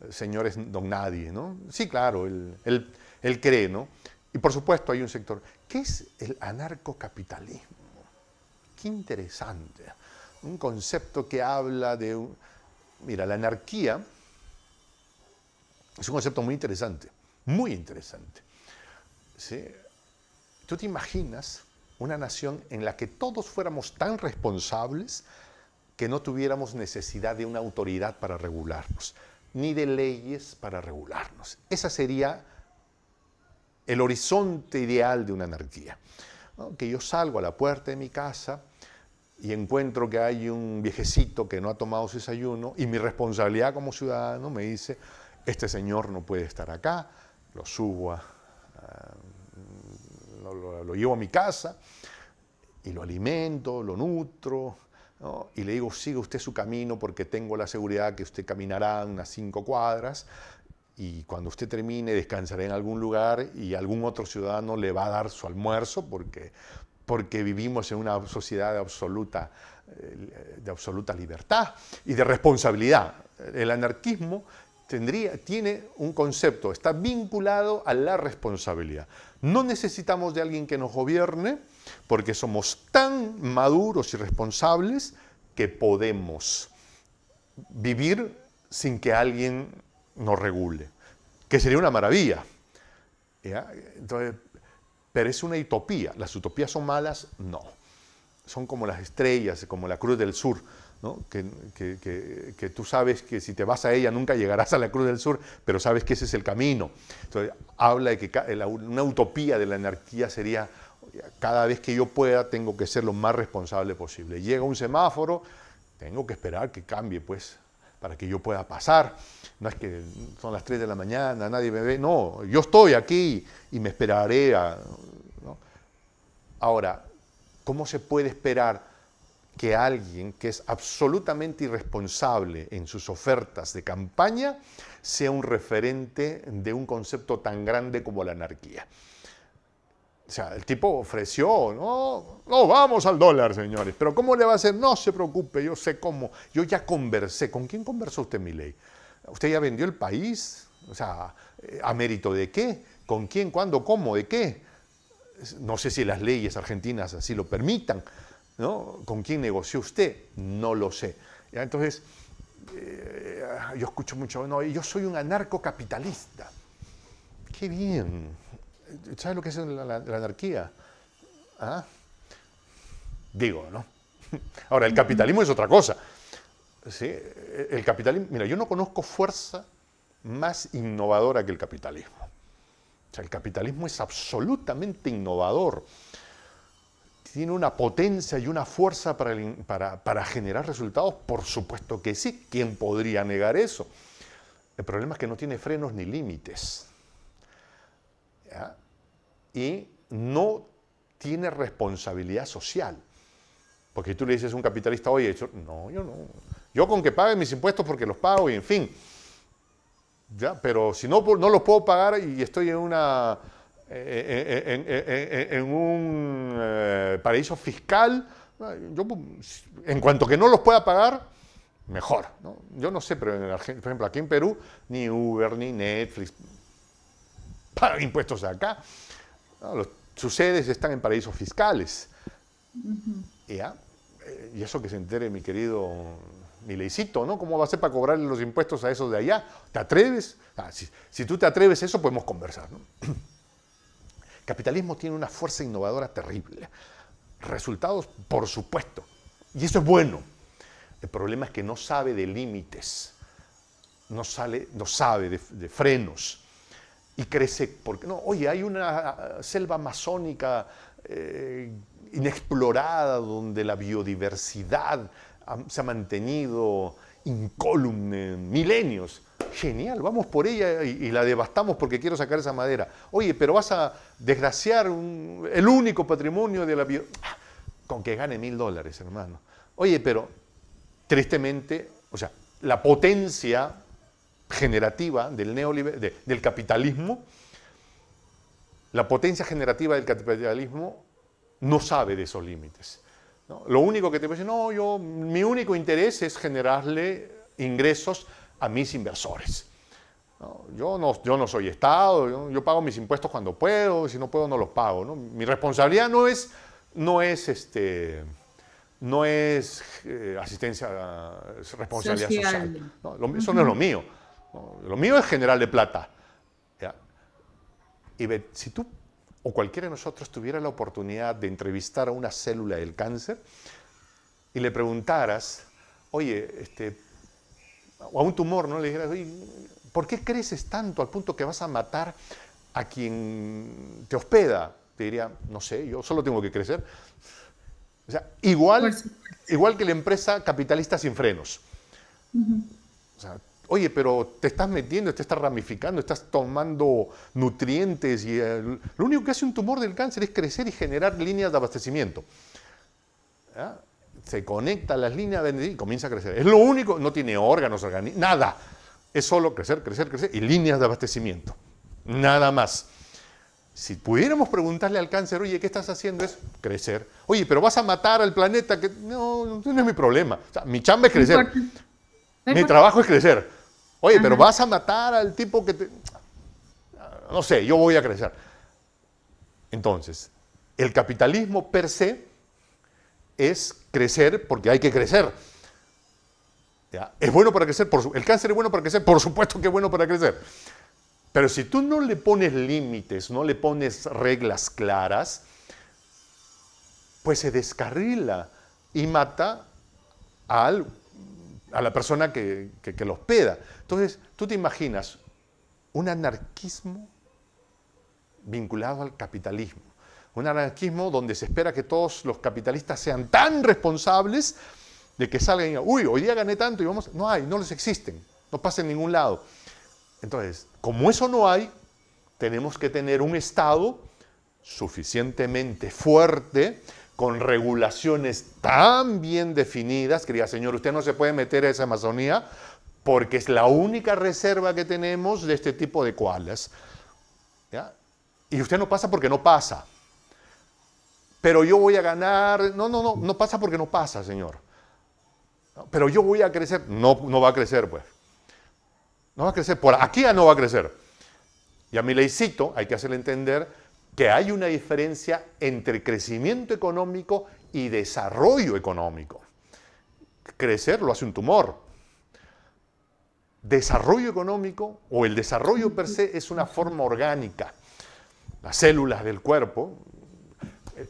eh, señores don nadie, ¿no? Sí, claro, él, él cree, ¿no? Y por supuesto hay un sector. ¿Qué es el anarcocapitalismo? Qué interesante. Un concepto que habla de... Mira, la anarquía es un concepto muy interesante, muy interesante. ¿Tú te imaginas una nación en la que todos fuéramos tan responsables que no tuviéramos necesidad de una autoridad para regularnos, ni de leyes para regularnos? Ese sería el horizonte ideal de una anarquía. Que yo salgo a la puerta de mi casa y encuentro que hay un viejecito que no ha tomado su desayuno y mi responsabilidad como ciudadano me dice, este señor no puede estar acá, lo subo a, eh, lo, llevo a mi casa y lo alimento, lo nutro, y le digo, siga usted su camino porque tengo la seguridad que usted caminará unas cinco cuadras y cuando usted termine descansará en algún lugar y algún otro ciudadano le va a dar su almuerzo porque, porque vivimos en una sociedad absoluta, eh, de absoluta libertad y de responsabilidad. El anarquismo tendría, tiene un concepto, está vinculado a la responsabilidad. No necesitamos de alguien que nos gobierne porque somos tan maduros y responsables que podemos vivir sin que alguien nos regule, que sería una maravilla. pero es una utopía. ¿Las utopías son malas? No. Son como las estrellas, como la Cruz del Sur que, tú sabes que si te vas a ella nunca llegarás a la Cruz del Sur, pero sabes que ese es el camino. Entonces, habla de que una utopía de la anarquía sería, cada vez que yo pueda, tengo que ser lo más responsable posible. Llega un semáforo, tengo que esperar que cambie, pues, para que yo pueda pasar. No es que son las 3 de la mañana, nadie me ve, no, yo estoy aquí y me esperaré Ahora, ¿cómo se puede esperar? que alguien que es absolutamente irresponsable en sus ofertas de campaña sea un referente de un concepto tan grande como la anarquía. O sea, el tipo ofreció, no, no, vamos al dólar, señores. Pero ¿cómo le va a hacer? No se preocupe, yo sé cómo. Yo ya conversé. ¿Con quién conversó usted, mi ley? ¿Usted ya vendió el país? O sea, ¿a mérito de qué? ¿Con quién, cuándo, cómo, de qué? No sé si las leyes argentinas así lo permitan, ¿Con quién negoció usted? No lo sé. Entonces, eh, yo escucho mucho, no, yo soy un anarcocapitalista. Qué bien. ¿Sabes lo que es la, anarquía? ¿Ah? Digo, ¿no? Ahora, el capitalismo es otra cosa. ¿Sí? El capitalismo, mira, yo no conozco fuerza más innovadora que el capitalismo. O sea, el capitalismo es absolutamente innovador tiene una potencia y una fuerza para, generar resultados? Por supuesto que sí. ¿Quién podría negar eso? El problema es que no tiene frenos ni límites. Y no tiene responsabilidad social. Porque tú le dices a un capitalista, oye, yo, no, yo no. Yo con que pague mis impuestos porque los pago y en fin. ¿Ya? Pero si no, no los puedo pagar y estoy en una eh, eh, eh, en, un paraíso fiscal, en cuanto que no los pueda pagar, mejor. Yo no sé, pero en por ejemplo, aquí en Perú, ni Uber, ni Netflix pagan impuestos de acá. sus sedes están en paraísos fiscales. Ah, y eso que se entere mi querido mi ¿no? ¿Cómo va a ser para cobrarle los impuestos a esos de allá? ¿Te atreves? Ah, si, tú te atreves a eso, podemos conversar, ¿no? capitalismo tiene una fuerza innovadora terrible. Resultados, por supuesto. Y eso es bueno. El problema es que no sabe de límites, no, sale, no sabe de, frenos. Y crece porque, no, oye, hay una ah, selva amazónica eh, inexplorada donde la biodiversidad se ha mantenido incólume milenios. Genial, vamos por ella y, la devastamos porque quiero sacar esa madera. Oye, pero vas a desgraciar el único patrimonio de la ah, Con que gane mil dólares, hermano. Oye, pero tristemente, o sea, la potencia generativa del, del capitalismo, la potencia generativa del capitalismo no sabe de esos límites. Lo único que te puede decir, no, yo, mi único interés es generarle ingresos a mis inversores. yo, no, yo no soy Estado, yo, pago mis impuestos cuando puedo, si no puedo no los pago. Mi responsabilidad no es, no es, este, no es eh, asistencia, responsabilidad social. lo, eso no es lo mío. Lo mío es general de plata. Y si tú o cualquiera de nosotros tuviera la oportunidad de entrevistar a una célula del cáncer y le preguntaras, oye, este, o a un tumor, ¿no? Le diría, oye, ¿por qué creces tanto al punto que vas a matar a quien te hospeda? Te diría, no sé, yo solo tengo que crecer. O sea, igual, igual que la empresa capitalista sin frenos. oye, pero te estás metiendo, te estás ramificando, estás tomando nutrientes y eh, lo único que hace un tumor del cáncer es crecer y generar líneas de abastecimiento. ¿Ah? se conecta a las líneas de y comienza a crecer. Es lo único, no tiene órganos, nada. Es solo crecer, crecer, crecer y líneas de abastecimiento. Nada más. Si pudiéramos preguntarle al cáncer, oye, ¿qué estás haciendo? Es crecer. Oye, pero vas a matar al planeta. Que... No, no es mi problema. mi chamba es crecer. mi trabajo es crecer. Oye, pero vas a matar al tipo que te... No sé, yo voy a crecer. Entonces, el capitalismo per se es crecer porque hay que crecer. ¿Es bueno para crecer? ¿El cáncer es bueno para crecer? Por supuesto que es bueno para crecer. Pero si tú no le pones límites, no le pones reglas claras, pues se descarrila y mata a la persona que, que, que lo hospeda. Entonces, tú te imaginas un anarquismo vinculado al capitalismo. Un anarquismo donde se espera que todos los capitalistas sean tan responsables de que salgan y digan, uy, hoy día gané tanto y vamos. No hay, no les existen, no pasa en ningún lado. Entonces, como eso no hay, tenemos que tener un Estado suficientemente fuerte, con regulaciones tan bien definidas, que diga, señor, usted no se puede meter a esa Amazonía porque es la única reserva que tenemos de este tipo de coales Y usted no pasa porque no pasa pero yo voy a ganar. No, no, no, no pasa porque no pasa, Señor. Pero yo voy a crecer. No, no va a crecer, pues. No va a crecer. Por aquí ya no va a crecer. Y a mi leicito hay que hacerle entender que hay una diferencia entre crecimiento económico y desarrollo económico. Crecer lo hace un tumor. Desarrollo económico o el desarrollo per se es una forma orgánica. Las células del cuerpo,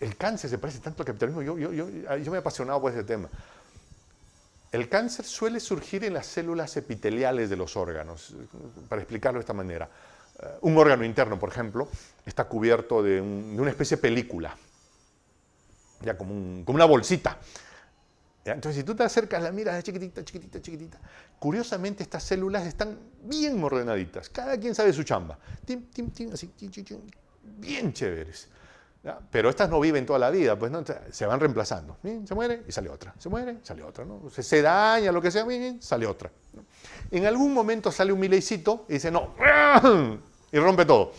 el, cáncer se parece tanto al capitalismo. Yo, me he apasionado por ese tema. El cáncer suele surgir en las células epiteliales de los órganos, para explicarlo de esta manera. Eh, un órgano interno, por ejemplo, está cubierto de, una especie de película, ya como, una bolsita. Entonces, si tú te acercas, la miras, chiquitita, chiquitita, chiquitita. Curiosamente, estas células están bien ordenaditas. Cada quien sabe su chamba. Tim, tim, tim, así, bien chéveres. Pero estas no viven toda la vida, pues ¿no? se van reemplazando. Se muere y sale otra, se muere, sale otra. Se, daña, lo que sea, sale otra. En algún momento sale un mileicito y dice no, y rompe todo.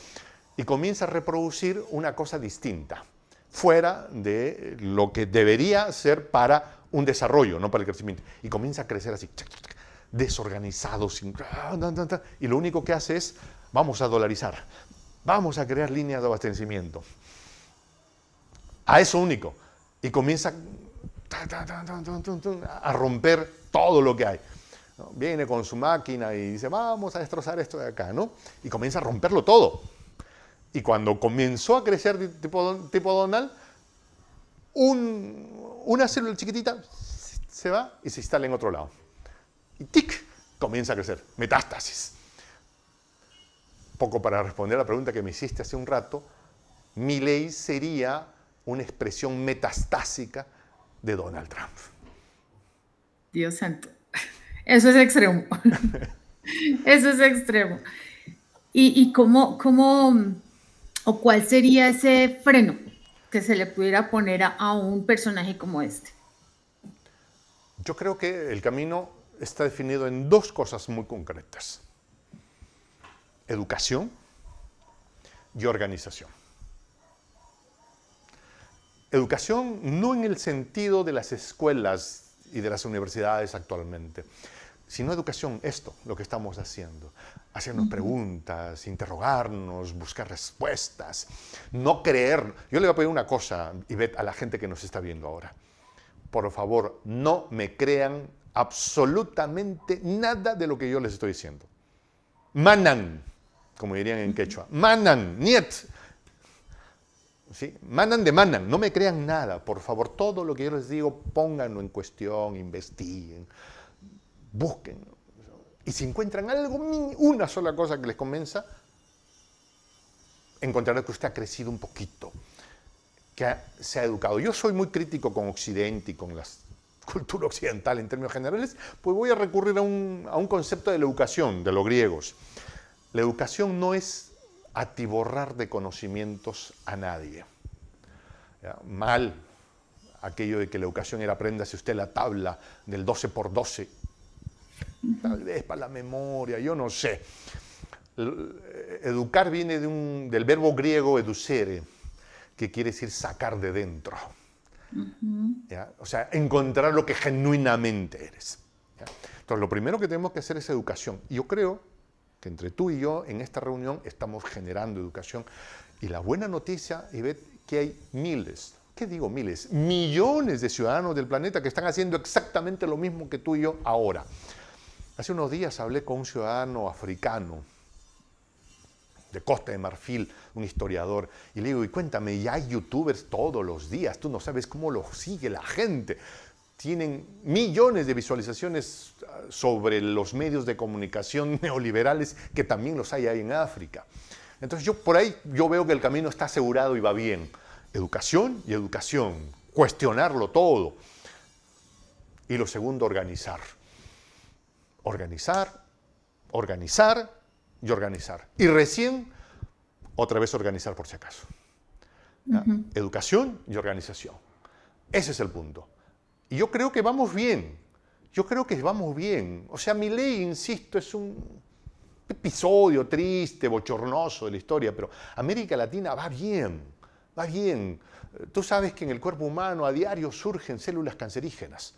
Y comienza a reproducir una cosa distinta, fuera de lo que debería ser para un desarrollo, no para el crecimiento. Y comienza a crecer así, desorganizado, sin... y lo único que hace es, vamos a dolarizar, vamos a crear líneas de abastecimiento, a eso único. Y comienza a romper todo lo que hay. Viene con su máquina y dice, vamos a destrozar esto de acá, ¿no? Y comienza a romperlo todo. Y cuando comenzó a crecer tipo, tipo Donald, una célula chiquitita se va y se instala en otro lado. Y tic, comienza a crecer. Metástasis. Poco para responder a la pregunta que me hiciste hace un rato, mi ley sería una expresión metastásica de Donald Trump. Dios santo, eso es extremo. eso es extremo. ¿Y, cómo, cómo, o cuál sería ese freno que se le pudiera poner a un personaje como este? Yo creo que el camino está definido en dos cosas muy concretas. Educación y organización. Educación no en el sentido de las escuelas y de las universidades actualmente, sino educación, esto, lo que estamos haciendo. Hacernos preguntas, interrogarnos, buscar respuestas, no creer. Yo le voy a pedir una cosa, Ivette, a la gente que nos está viendo ahora. Por favor, no me crean absolutamente nada de lo que yo les estoy diciendo. Manan, como dirían en quechua. Manan, niet. ¿sí? Mandan, demandan, no me crean nada, por favor, todo lo que yo les digo, pónganlo en cuestión, investiguen, busquen. Y si encuentran algo, una sola cosa que les convenza, encontrarán que usted ha crecido un poquito, que se ha educado. Yo soy muy crítico con Occidente y con la cultura occidental en términos generales, pues voy a recurrir a un concepto de la educación de los griegos. La educación no es atiborrar de conocimientos a nadie. Mal aquello de que la educación era apréndase usted la tabla del 12 por 12. Tal vez para la memoria, yo no sé. Eh, educar viene de un, del verbo griego educere, que quiere decir sacar de dentro. O sea, encontrar lo que genuinamente eres. Entonces, lo primero que tenemos que hacer es educación. yo creo que entre tú y yo en esta reunión estamos generando educación. Y la buena noticia, es que hay miles, ¿qué digo miles? Millones de ciudadanos del planeta que están haciendo exactamente lo mismo que tú y yo ahora. Hace unos días hablé con un ciudadano africano de Costa de Marfil, un historiador, y le digo, y cuéntame, ya hay youtubers todos los días, tú no sabes cómo lo sigue la gente tienen millones de visualizaciones ah, sobre los medios de comunicación neoliberales que también los hay ahí en África. Entonces yo por ahí yo veo que el camino está asegurado y va bien. Educación y educación, cuestionarlo todo. Y lo segundo, organizar. Organizar, organizar y organizar. Y recién, otra vez organizar por si acaso. Educación y organización. Ese es el punto. Y yo creo que vamos bien, yo creo que vamos bien. O sea, mi ley, insisto, es un episodio triste, bochornoso de la historia, pero América Latina va bien, va bien. Tú sabes que en el cuerpo humano a diario surgen células cancerígenas.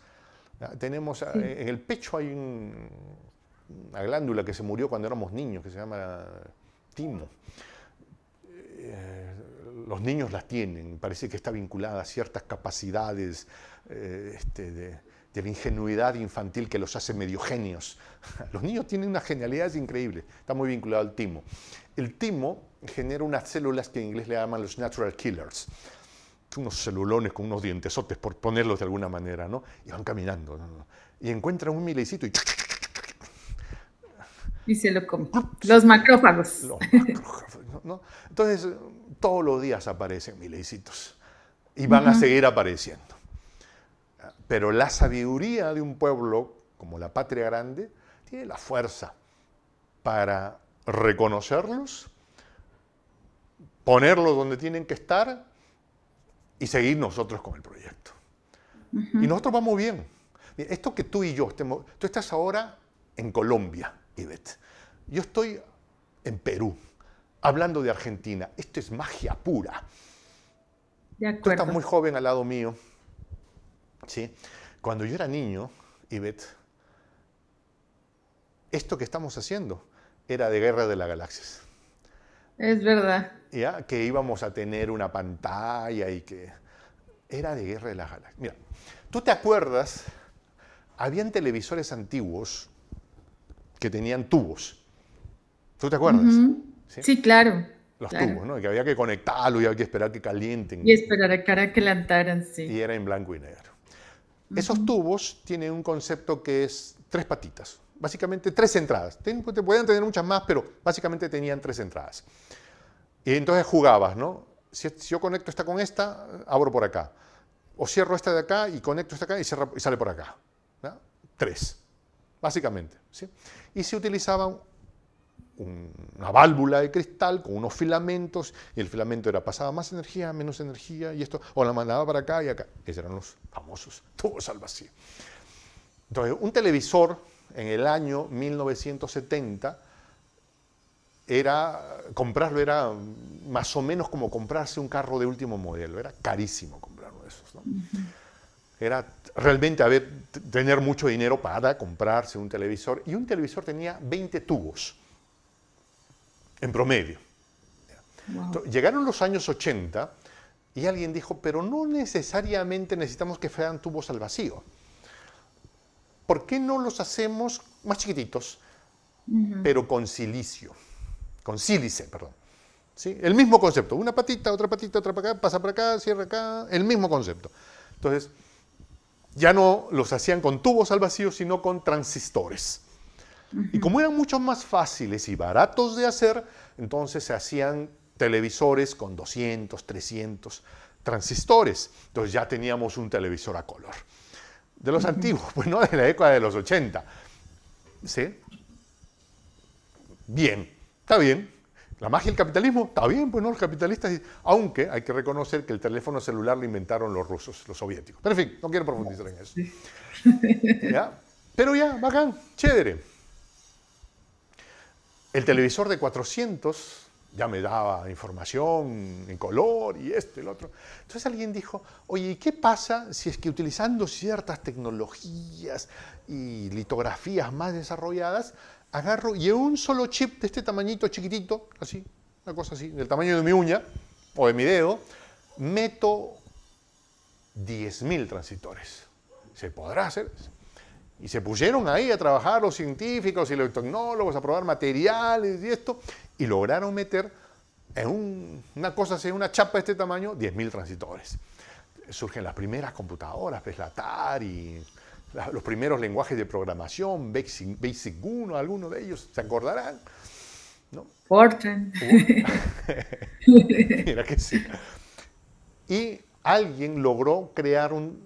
Ah, tenemos, ah, en el pecho hay una glándula que se murió cuando éramos niños, que se llama timo. Eh, los niños las tienen, parece que está vinculada a ciertas capacidades eh, este, de, la ingenuidad infantil que los hace medio genios. Los niños tienen una genialidad increíble, está muy vinculado al timo. El timo genera unas células que en inglés le llaman los natural killers, unos celulones con unos dientesotes, por ponerlos de alguna manera, ¿no? Y van caminando, y encuentran un milicito y y se lo comen. Ah, pues, los macrófagos. Los macrófagos Entonces, todos los días aparecen milicitos y van a seguir apareciendo. Pero la sabiduría de un pueblo como la patria grande tiene la fuerza para reconocerlos, ponerlos donde tienen que estar y seguir nosotros con el proyecto. Y nosotros vamos bien. Esto que tú y yo estemos, tú estás ahora en Colombia, Ivet. Yo estoy en Perú, hablando de Argentina. Esto es magia pura. estás muy joven al lado mío. ¿sí? Cuando yo era niño, Ivet, esto que estamos haciendo era de Guerra de las Galaxias. Es verdad. ¿Ya? Que íbamos a tener una pantalla y que... Era de Guerra de las Galaxias. Mira, ¿tú te acuerdas? Habían televisores antiguos que tenían tubos. ¿Tú te acuerdas? ¿Sí? claro. Los tubos, ¿no? que había que conectarlo y había que esperar que calienten. Y esperar a que lantaran, sí. Y era en blanco y negro. Esos tubos tienen un concepto que es tres patitas, básicamente tres entradas. Pues, te podían tener muchas más, pero básicamente tenían tres entradas. Y entonces jugabas, ¿no? Si, yo conecto esta con esta, abro por acá. O cierro esta de acá y conecto esta acá y, y sale por acá. ¿no? Tres básicamente. ¿sí? Y se utilizaba una válvula de cristal con unos filamentos, y el filamento era pasaba más energía, menos energía, y esto, o la mandaba para acá y acá. Esos eran los famosos tubos al vacío. Entonces, un televisor en el año 1970 era, comprarlo era más o menos como comprarse un carro de último modelo, era carísimo comprar uno de esos. ¿no? era realmente haber, tener mucho dinero para comprarse un televisor. Y un televisor tenía 20 tubos, en promedio. llegaron los años 80 y alguien dijo, pero no necesariamente necesitamos que sean tubos al vacío. ¿Por qué no los hacemos más chiquititos, pero con silicio? Con sílice, perdón. ¿Sí? El mismo concepto, una patita, otra patita, otra para acá, pasa para acá, cierra acá, el mismo concepto. Entonces, ya no los hacían con tubos al vacío, sino con transistores. Y como eran mucho más fáciles y baratos de hacer, entonces se hacían televisores con 200, 300 transistores. Entonces ya teníamos un televisor a color. De los antiguos, pues no de la época de los 80. ¿Sí? Bien, está bien. La magia del capitalismo, está bien, pues no, los capitalistas, aunque hay que reconocer que el teléfono celular lo inventaron los rusos, los soviéticos. Pero en fin, no quiero profundizar en eso. Pero ya, bacán, chévere. El televisor de 400 ya me daba información en color y esto y lo otro. Entonces alguien dijo, oye, ¿y qué pasa si es que utilizando ciertas tecnologías y litografías más desarrolladas, agarro y en un solo chip de este tamañito chiquitito, así, una cosa así, del tamaño de mi uña o de mi dedo, meto 10.000 transistores. ¿Se podrá hacer? Y se pusieron ahí a trabajar los científicos y los tecnólogos, a probar materiales y esto, y lograron meter en una cosa así, una chapa de este tamaño, 10.000 transistores. Surgen las primeras computadoras, pues la Atari, los primeros lenguajes de programación, Basic, 1, alguno de ellos, ¿se acordarán? ¿No? Fortran. Uh. Mira que sí. Y alguien logró crear un,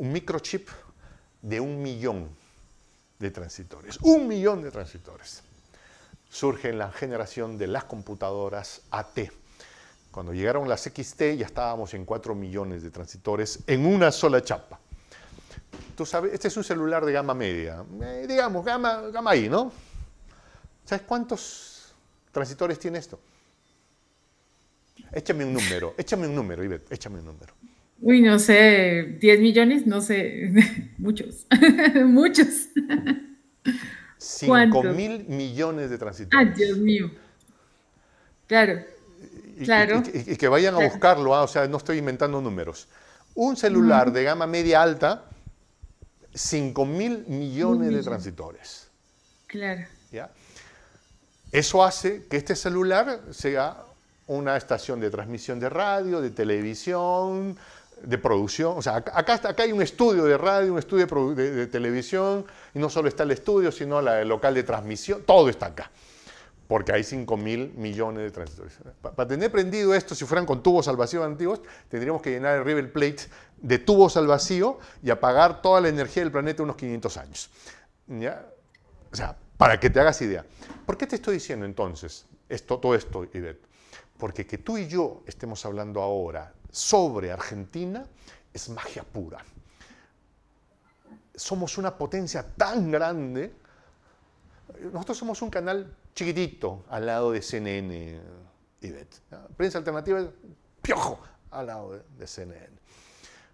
microchip de un millón de transitores. Un millón de transitores. Surge en la generación de las computadoras AT. Cuando llegaron las XT ya estábamos en cuatro millones de transitores en una sola chapa tú este es un celular de gama media, eh, digamos, gama, gama I, ¿no? ¿Sabes cuántos transitores tiene esto? Échame un número, échame un número, Ivette, échame un número. Uy, no sé, 10 millones, no sé, muchos, muchos. 5 mil millones de transitores. ¡Ay, ah, Dios mío. Claro, y, claro. Y, que vayan a buscarlo, ah, o sea, no estoy inventando números. Un celular de gama media alta 5 mil millones de transitores. Claro. Eso hace que este celular sea una estación de transmisión de radio, de televisión, de producción. O sea, acá, acá hay un estudio de radio, un estudio de, televisión, y no solo está el estudio, sino la, el local de transmisión, todo está acá porque hay 5 mil millones de transistores. Para tener prendido esto, si fueran con tubos al vacío antiguos, tendríamos que llenar el River Plate de tubos al vacío y apagar toda la energía del planeta unos 500 años. O sea, para que te hagas idea. ¿Por qué te estoy diciendo entonces esto, todo esto, Ivette? Porque que tú y yo estemos hablando ahora sobre Argentina es magia pura. Somos una potencia tan grande. Nosotros somos un canal chiquitito al lado de CNN, Ivette. Ah, prensa alternativa piojo al lado de CNN.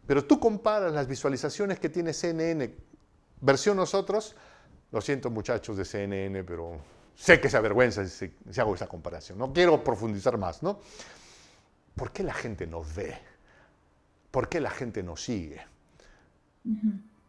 Pero tú comparas las visualizaciones que tiene CNN versión nosotros, lo siento muchachos de CNN, pero sé que se avergüenza si, hago esa comparación. No quiero profundizar más, ¿no? ¿Por qué la gente nos ve? ¿Por qué la gente nos sigue?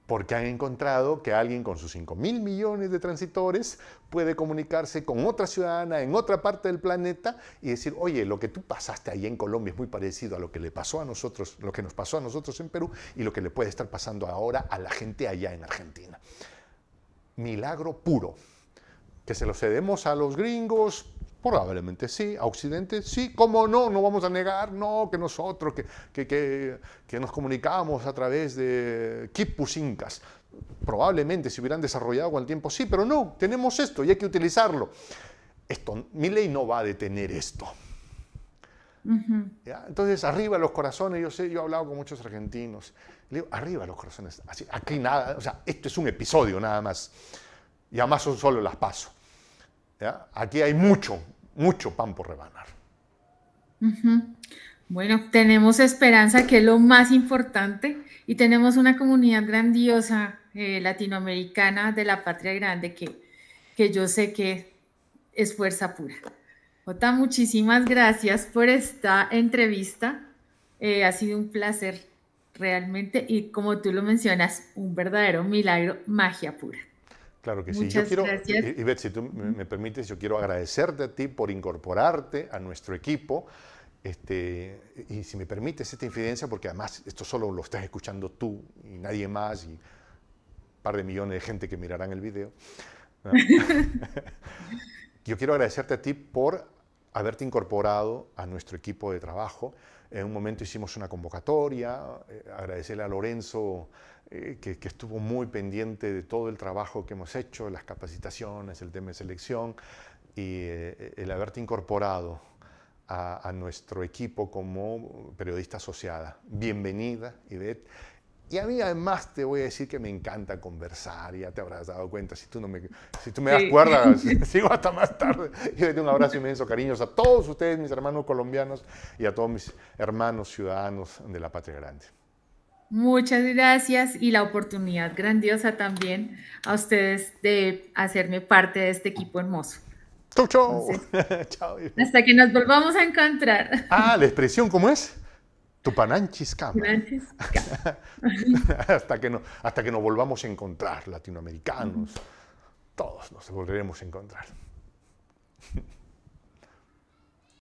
porque han encontrado que alguien con sus 5 mil millones de transitores puede comunicarse con otra ciudadana en otra parte del planeta y decir, oye, lo que tú pasaste ahí en Colombia es muy parecido a lo que le pasó a nosotros, lo que nos pasó a nosotros en Perú y lo que le puede estar pasando ahora a la gente allá en Argentina. Milagro puro, que se lo cedemos a los gringos Probablemente sí, a Occidente sí, ¿cómo no? No vamos a negar, no, que nosotros, que, que, nos comunicamos a través de quipus incas. Probablemente se hubieran desarrollado con el tiempo, sí, pero no, tenemos esto y hay que utilizarlo. Esto, mi ley no va a detener esto. Entonces, arriba los corazones, yo sé, yo he hablado con muchos argentinos, le digo, arriba los corazones, así, aquí nada, o sea, esto es un episodio nada más, y además son solo las pasos Aquí hay mucho, mucho pan por rebanar. Bueno, tenemos esperanza, que es lo más importante, y tenemos una comunidad grandiosa eh, latinoamericana de la patria grande que, yo sé que es fuerza pura. Jota, muchísimas gracias por esta entrevista. Eh, ha sido un placer realmente y como tú lo mencionas, un verdadero milagro, magia pura. Claro que sí. Yo gracias. y ver si tú me permites, yo quiero agradecerte a ti por incorporarte a nuestro equipo. Este, y si me permites esta infidencia, porque además esto solo lo estás escuchando tú y nadie más, y un par de millones de gente que mirarán el video. yo quiero agradecerte a ti por haberte incorporado a nuestro equipo de trabajo. En un momento hicimos una convocatoria, eh, agradecerle a Lorenzo eh, que, estuvo muy pendiente de todo el trabajo que hemos hecho, las capacitaciones, el tema de selección y eh, el haberte incorporado a, nuestro equipo como periodista asociada. Bienvenida, Ivette. Y a mí además te voy a decir que me encanta conversar, ya te habrás dado cuenta, si tú, no me, si tú me das cuerda, sigo hasta más tarde. doy un abrazo inmenso, cariños a todos ustedes, mis hermanos colombianos y a todos mis hermanos ciudadanos de la Patria Grande. Muchas gracias y la oportunidad grandiosa también a ustedes de hacerme parte de este equipo hermoso. Chau, chau. Hasta que nos volvamos a encontrar. Ah, la expresión, ¿cómo es? Tupananchiscam. hasta, que no, hasta que nos volvamos a encontrar, latinoamericanos. Todos nos volveremos a encontrar.